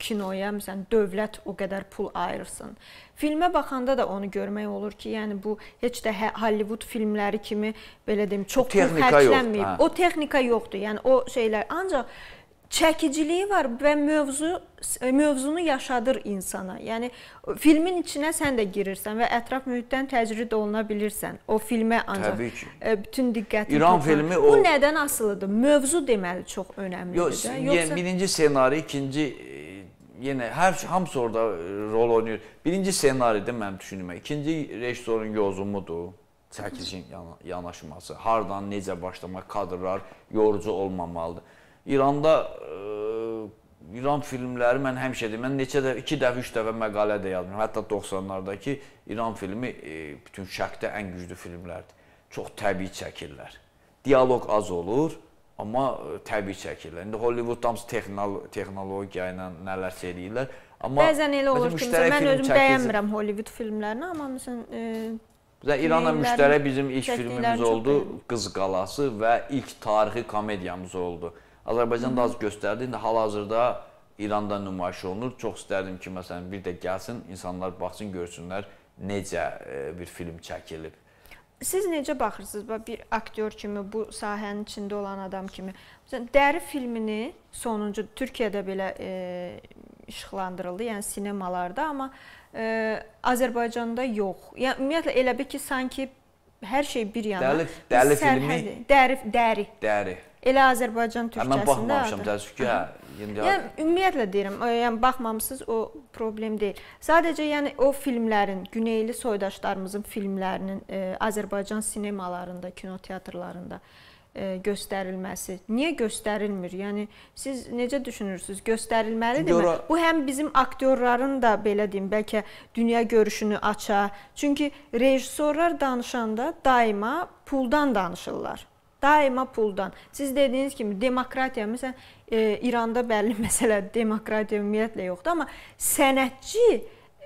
kinoya məsələn dövlət o qədər pul ayırsın. Filmə baxanda da onu görmək olur ki, yəni bu heç də hə-, Hollywood filmləri kimi belə deyim çox pul xərclənməyib. Hə. O texnika yoxdur. Yəni o şeylər ancaq çəkiciliyi var və mövzu e, mövzunu yaşadır insana. Yəni filmin içinə sən də girirsən və ətraf mühitdən təcrid oluna bilirsən. O filmə ancaq Təbii ki. E, bütün diqqətini İran toplan. filmi o Bu nədən asılıdır? Mövzu deməli çox önəmlidir Yox, də. Yoxsa yəni, birinci ssenari, ikinci e, yenə hər hamısı orada rol oynayır. Birinci ssenaridir mənim düşüncəmə. İkinci rejissorun yozumudur çəkicinin yanaşması, hardan necə başlamaq, kadrlar yorucu olmamalıdır. İranda e, İran filmləri mən həmişə deyim, mən neçə dəfə, 2 dəfə, 3 dəfə məqalə də yazmışam. Hətta 90-lardakı İran filmi e, bütün şərqdə ən güclü filmlərdir. Çox təbii çəkirlər. Dialoq az olur, amma e, təbii çəkirlər. İndi Hollywood hamısı texnolo texnologiya ilə nələrsə eləyirlər. Amma bəzən elə olur ki, mən özüm bəyənmirəm Hollywood filmlərini, amma məsələn e Bizə İranla müştərək bizim ilk filmimiz oldu Qız Qalası və ilk tarixi komediyamız oldu. Azərbaycan da az göstərdi. İndi hal-hazırda İranda nümayiş olunur. Çox istərdim ki, məsələn, bir də gəlsin, insanlar baxsın, görsünlər necə e, bir film çəkilib. Siz necə baxırsınız bir aktyor kimi, bu sahənin içində olan adam kimi? Məsələn, Dəri filmini sonuncu Türkiyədə belə e, işıqlandırıldı, yəni sinemalarda, amma e, Azərbaycanda yox. Yəni ümumiyyətlə elə bir ki, sanki hər şey bir yana. Dəli, dəli filmi. Dəri, dəri. Dəri. Elə Azərbaycan türkcəsində. Hə, mən baxmamışam təəssüf ki, hə, indi. Yəni ümumiyyətlə deyirəm, yəni baxmamısınız o problem deyil. Sadəcə yəni o filmlərin, güneyli soydaşlarımızın filmlərinin e, Azərbaycan sinemalarında, kinoteatrlarında e, göstərilməsi niyə göstərilmir? Yəni siz necə düşünürsüz? Göstərilməlidirmi? Gör Bu həm bizim aktyorların da belə deyim, bəlkə dünya görüşünü aça. Çünki rejissorlar danışanda daima puldan danışırlar. Daima puldan. Siz dediyiniz kimi demokratiya, məsələn, e, İranda bəlli məsələ demokratiya ümumiyyətlə yoxdur, amma sənətçi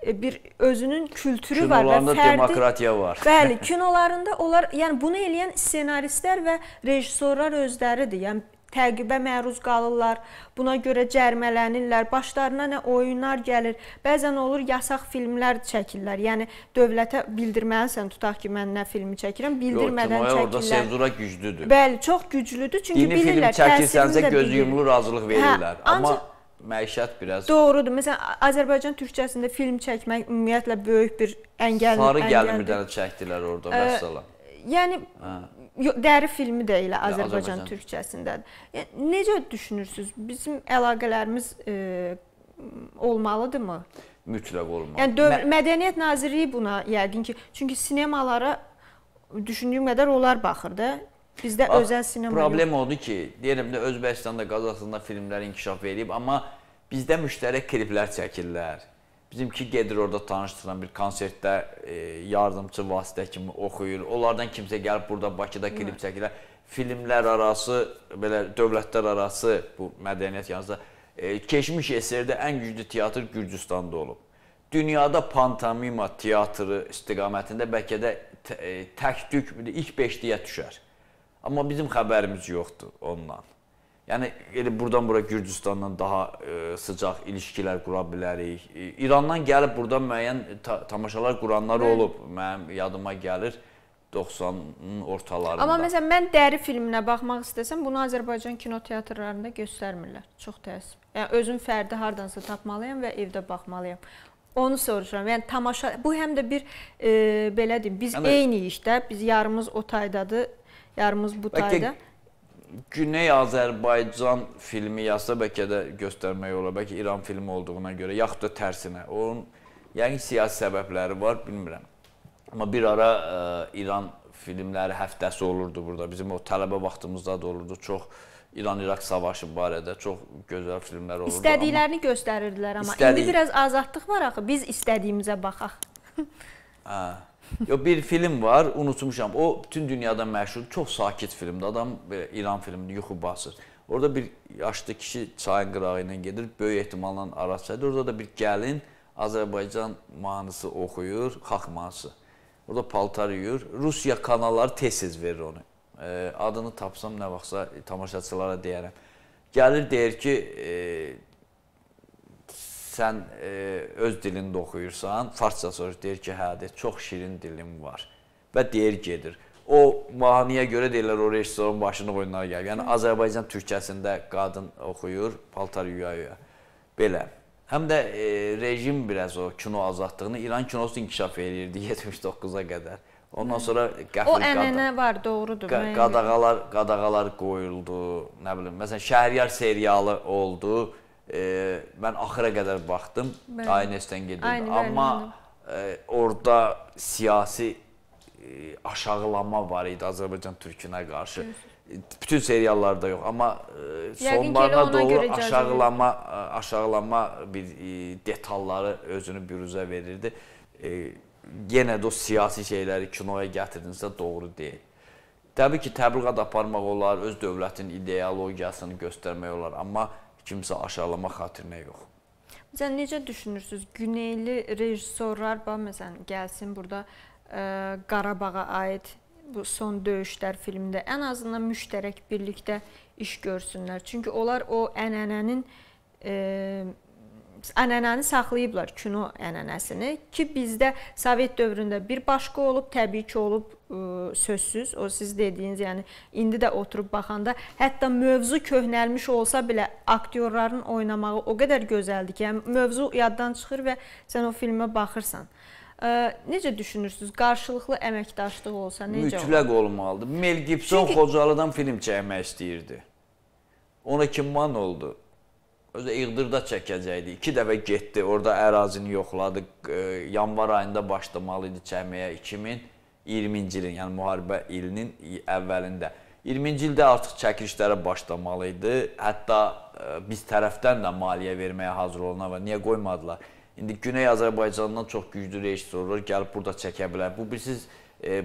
e, bir özünün kültürü Kinolarında var və fərdi demokratiya var. Bəli, kinolarında onlar, yəni bunu eləyən ssenaristlər və rejissorlar özləridir. Yəni təqibə məruz qalırlar. Buna görə cərmələnirlər. Başlarına nə oyunlar gəlir. Bəzən olur yasaq filmlər çəkirlər. Yəni dövlətə bildirməlisən, tutaq ki, mən nə filmi çəkirəm, bildirmədən Yox, çəkirlər. Orada senzura güclüdür. Bəli, çox güclüdür, çünki Dini bilirlər, təsirini də bilirlər. film çəkirsənsə gözü yumulur, razılıq hə, verirlər. Hə, Amma ancaq məişət biraz. Doğrudur. Məsələn, Azərbaycan türkçəsində film çəkmək ümumiyyətlə böyük bir əngəl. Sarı gəlin bir dənə çəkdilər orada məsələn. Yəni hə. Dəri filmi də elə Azərbaycan, Azərbaycan. türkçəsindədir. Yəni, necə düşünürsüz? Bizim əlaqələrimiz e, olmalıdırmı? Mütləq olmalı. Yəni dövr, Mə Mədəniyyət Nazirliyi buna yəqin ki, çünki sinemalara düşündüyüm qədər onlar baxır da. Bizdə Bax, özəl sinema problem yox. odur ki, deyirəm də Özbəkistanda, Qazaxstanda filmlər inkişaf edib, amma bizdə müştərək kliplər çəkirlər. Bizimki gedir orada tanışdırılan bir konsertdə e, yardımçı vasitə kimi oxuyur. Onlardan kimsə gəlib burada Bakıda hə. klip çəkirlər. Filmlər arası, belə dövlətlər arası bu mədəniyyət yanında e, keçmiş əsrdə ən güclü teatr Gürcüstanda olub. Dünyada pantomima teatrı istiqamətində bəlkə də e, tək-tük ilk 5-liyə düşər. Amma bizim xəbərimiz yoxdur ondan. Yəni elə burdan bura Gürcüstandan daha e, sıcaq ilişkilər qura bilərik. E, İrandan gəlib burada müəyyən ta tamaşalar quranlar Hı. olub. Mənim yadıma gəlir 90-ın ortalarında. Amma məsələn mən dəri filminə baxmaq istəsəm bunu Azərbaycan kinoteatrlarında göstərmirlər. Çox təəssüf. Yəni özüm fərdi hardansa tapmalıyam və evdə baxmalıyam. Onu soruşuram. Yəni tamaşa bu həm də bir e, belə deyim, biz yəni, eyniyik də, biz yarımız o taydadır, yarımız bu tayda. Bəlkə Güney Azərbaycan filmi yazsa bəlkə də göstərmək olar, bəlkə İran filmi olduğuna görə, yaxud da tərsinə. Onun yəqin siyasi səbəbləri var, bilmirəm. Amma bir ara ə, e, İran filmləri həftəsi olurdu burada. Bizim o tələbə vaxtımızda da olurdu. Çox İran-İraq savaşı barədə çox gözəl filmlər olurdu. İstədiklərini amma, göstərirdilər amma istədik... indi biraz azadlıq var axı. Biz istədiyimizə baxaq. Hə. Yo bir film var, unutmuşam. O bütün dünyada məşhur, çox sakit filmdir. Adam belə İran filmini yuxu basır. Orada bir yaşlı kişi çayın qırağı ilə gedir, böyük ehtimalla Arasaydı. Orada da bir gəlin Azərbaycan mahnısı oxuyur, xalq mahnısı. Orada paltar yuyur. Rusiya kanalları tez-tez verir onu. E, adını tapsam nə vaxtsa tamaşaçılara deyərəm. Gəlir deyir ki, e, sən e, öz dilində oxuyursan, farsça soruş deyir ki, hə, de, çox şirin dilim var və deyir gedir. O mahnıya görə deyirlər o rejissorun başını qoyunlar gəlir. Yəni Azərbaycan türkçəsində qadın oxuyur, paltar yuya-yuya. Belə. Həm də e, rejim biraz o kino azadlığını İran kinosu inkişaf eləyirdi 79-a qədər. Ondan sonra qəfil o ənənə var, doğrudur. Qa qadağalar, qadağalar qoyuldu, nə bilim. Məsələn, Şəhriyar serialı oldu e, mən axıra qədər baxdım, ANS-dən gedirdim. Aynı, Amma e, orada siyasi e, aşağılama var idi Azərbaycan türkünə qarşı. Hı bütün seriallarda yox, amma e, sonlarına doğru aşağılama e, aşağılama bir e, detalları özünü büruzə verirdi. Yenə də o siyasi şeyləri kinoya gətirdinizsə doğru deyil. Təbii ki, təbliğat aparmaq olar, öz dövlətin ideologiyasını göstərmək olar, amma kimsə aşağılama xatirinə yox. Məsələn, necə düşünürsüz? Güneyli rejissorlar bax məsələn gəlsin burada ə, e, Qarabağa aid bu son döyüşlər filmində ən azından müştərək birlikdə iş görsünlər. Çünki onlar o ənənənin ə, e, ənənəni saxlayıblar, kino ənənəsini ki, bizdə Sovet dövründə bir başqa olub, təbii ki, olub E, sözsüz. O siz dediyiniz, yəni indi də oturub baxanda hətta mövzu köhnəlmiş olsa belə aktyorların oynamağı o qədər gözəldir ki, yəni mövzu yaddan çıxır və sən o filmə baxırsan. Ə, e, necə düşünürsüz? Qarşılıqlı əməkdaşlıq olsa necə olur? Mütləq olmalıdır. Mel Gibson Çünki... Xocalıdan film çəkmək istəyirdi. Ona kim man oldu? Özü İğdırda çəkəcəkdi. 2 dəfə getdi, orada ərazini yoxladı. Yanvar ayında başlamalı idi çəkməyə 2000 20-ci ilin, yəni müharibə ilinin əvvəlində. 20-ci ildə artıq çəkilişlərə başlamalı idi. Hətta ə, e, biz tərəfdən də maliyyə verməyə hazır oluna və niyə qoymadılar? İndi Güney Azərbaycandan çox güclü rejissorlar gəlib burada çəkə bilər. Bu bilirsiz e,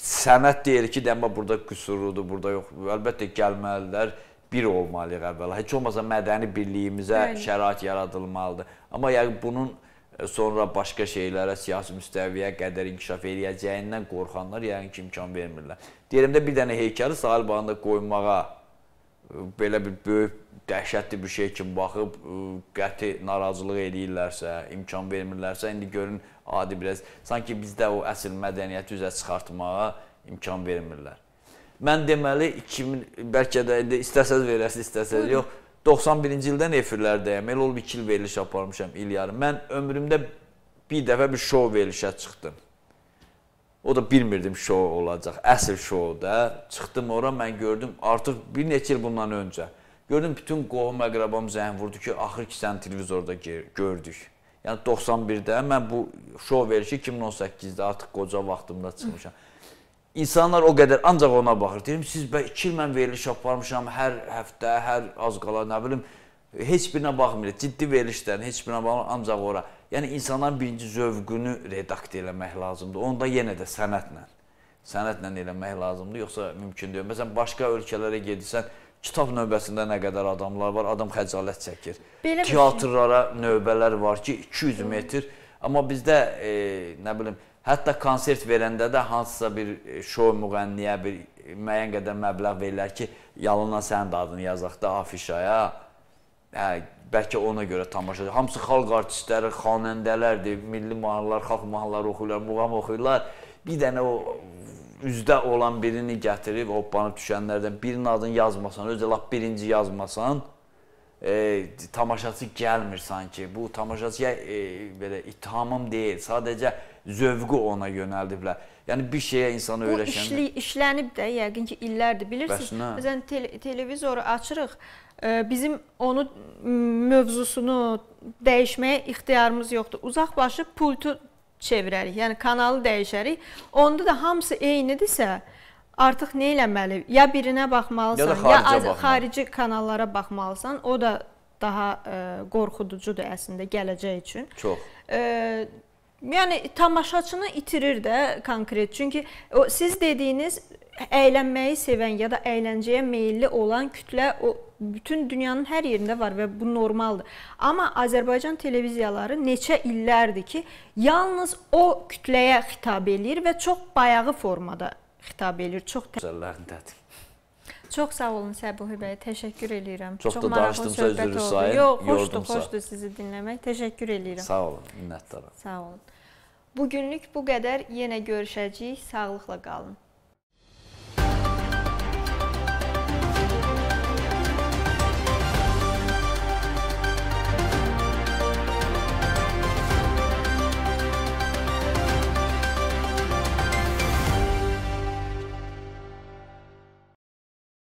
sənət deyir ki, demə burada qüsurludur, burada yox. Əlbəttə gəlməlidirlər bir olmalıyıq əvvəla. Heç olmasa mədəni birliyimizə Bəli. şərait yaradılmalıdır. Amma yəni bunun E, sonra başqa şeylərə, siyasi müstəviyə qədər inkişaf eləyəcəyindən qorxanlar yəni ki, imkan vermirlər. Deyirəm də bir dənə heykəli sahil bağında qoymağa e, belə bir böyük dəhşətli bir şey kimi baxıb e, qəti narazılıq eləyirlərsə, imkan vermirlərsə, indi görün adi biraz sanki bizdə o əsl mədəniyyəti üzə çıxartmağa imkan vermirlər. Mən deməli 2000 bəlkə də indi istəsəz verəsiz, istəsəz yox. 91-ci ildən efirlərdəyəm. Elə olub 2 il veriliş aparmışam il yarım. Mən ömrümdə bir dəfə bir şou verilişə çıxdım. O da bilmirdim şou olacaq. Əsl şou da. Çıxdım ora, mən gördüm artıq bir neçə il bundan öncə. Gördüm bütün qohum əqrəbam zəng vurdu ki, axır ki sən televizorda gördük. Yəni 91-də mən bu şou verilişi 2018-də artıq qoca vaxtımda çıxmışam. Hı. İnsanlar o qədər ancaq ona baxır. Deyirəm siz bə 2 il mən veriliş aparmışam hər həftə, hər az qala nə bilim heç birinə baxmır. Ciddi verilişlərin heç birinə baxmır ancaq ora. Yəni insanların birinci zövqünü redaktə eləmək lazımdır. Onda yenə də sənətlə. Sənətlə eləmək lazımdır, yoxsa mümkün deyil. Məsələn başqa ölkələrə gedirsən, kitab növbəsində nə qədər adamlar var, adam xəcalət çəkir. Belə Teatrlara növbələr var ki, 200 metr. Amma bizdə e, nə bilim Hətta konsert verəndə də hansısa bir e, şou müğənniyə bir müəyyən qədər məbləğ verirlər ki, yalına sənin də adını yazaq da afişaya. Hə, bəlkə ona görə tamaşaçı. Hamısı xalq artistləri, xanəndələrdir, milli mahnılar, xalq mahnıları oxuyurlar, muğam oxuyurlar. Bir dənə o üzdə olan birini gətirib hoppanıb düşənlərdən birinin adını yazmasan, özü lap birinci yazmasan, e, tamaşaçı gəlmir sanki. Bu tamaşaçıya e, belə ittihamım deyil. Sadəcə zövqü ona yönəldiblər. Yəni bir şeyə insanı öyrəşəndə. Bu işli, işlənib də yəqin ki illərdir. Bilirsiniz, məsələn tel televizoru açırıq. E, bizim onu mövzusunu dəyişməyə ixtiyarımız yoxdur. Uzaqbaşı pultu çevirərik. Yəni kanalı dəyişərik. Onda da hamısı eynidirsə, e, artıq nə eləməli? Ya birinə baxmalısan, ya, ya az, baxmalı. xarici kanallara baxmalısan. O da daha ə, e, qorxuducudur əslində gələcək üçün. Çox. Ə, e, yəni tamaşaçını itirir də konkret. Çünki o siz dediyiniz əylənməyi sevən ya da əyləncəyə meylli olan kütlə o bütün dünyanın hər yerində var və bu normaldır. Amma Azərbaycan televiziyaları neçə illərdir ki, yalnız o kütləyə xitab eləyir və çox bayağı formada xitab eləyir. Çox təşəkkürlərindədir. Çox sağ olun Səbuhi bəy, təşəkkür eləyirəm. Çox, Çox da maraqlı söhbət oldu. Yox, xoşdur, xoşdur sizi dinləmək. Təşəkkür eləyirəm. Sağ olun, minnətdaram. Sağ olun. Bugünlük bu qədər. Yenə görüşəcəyik. Sağlıqla qalın.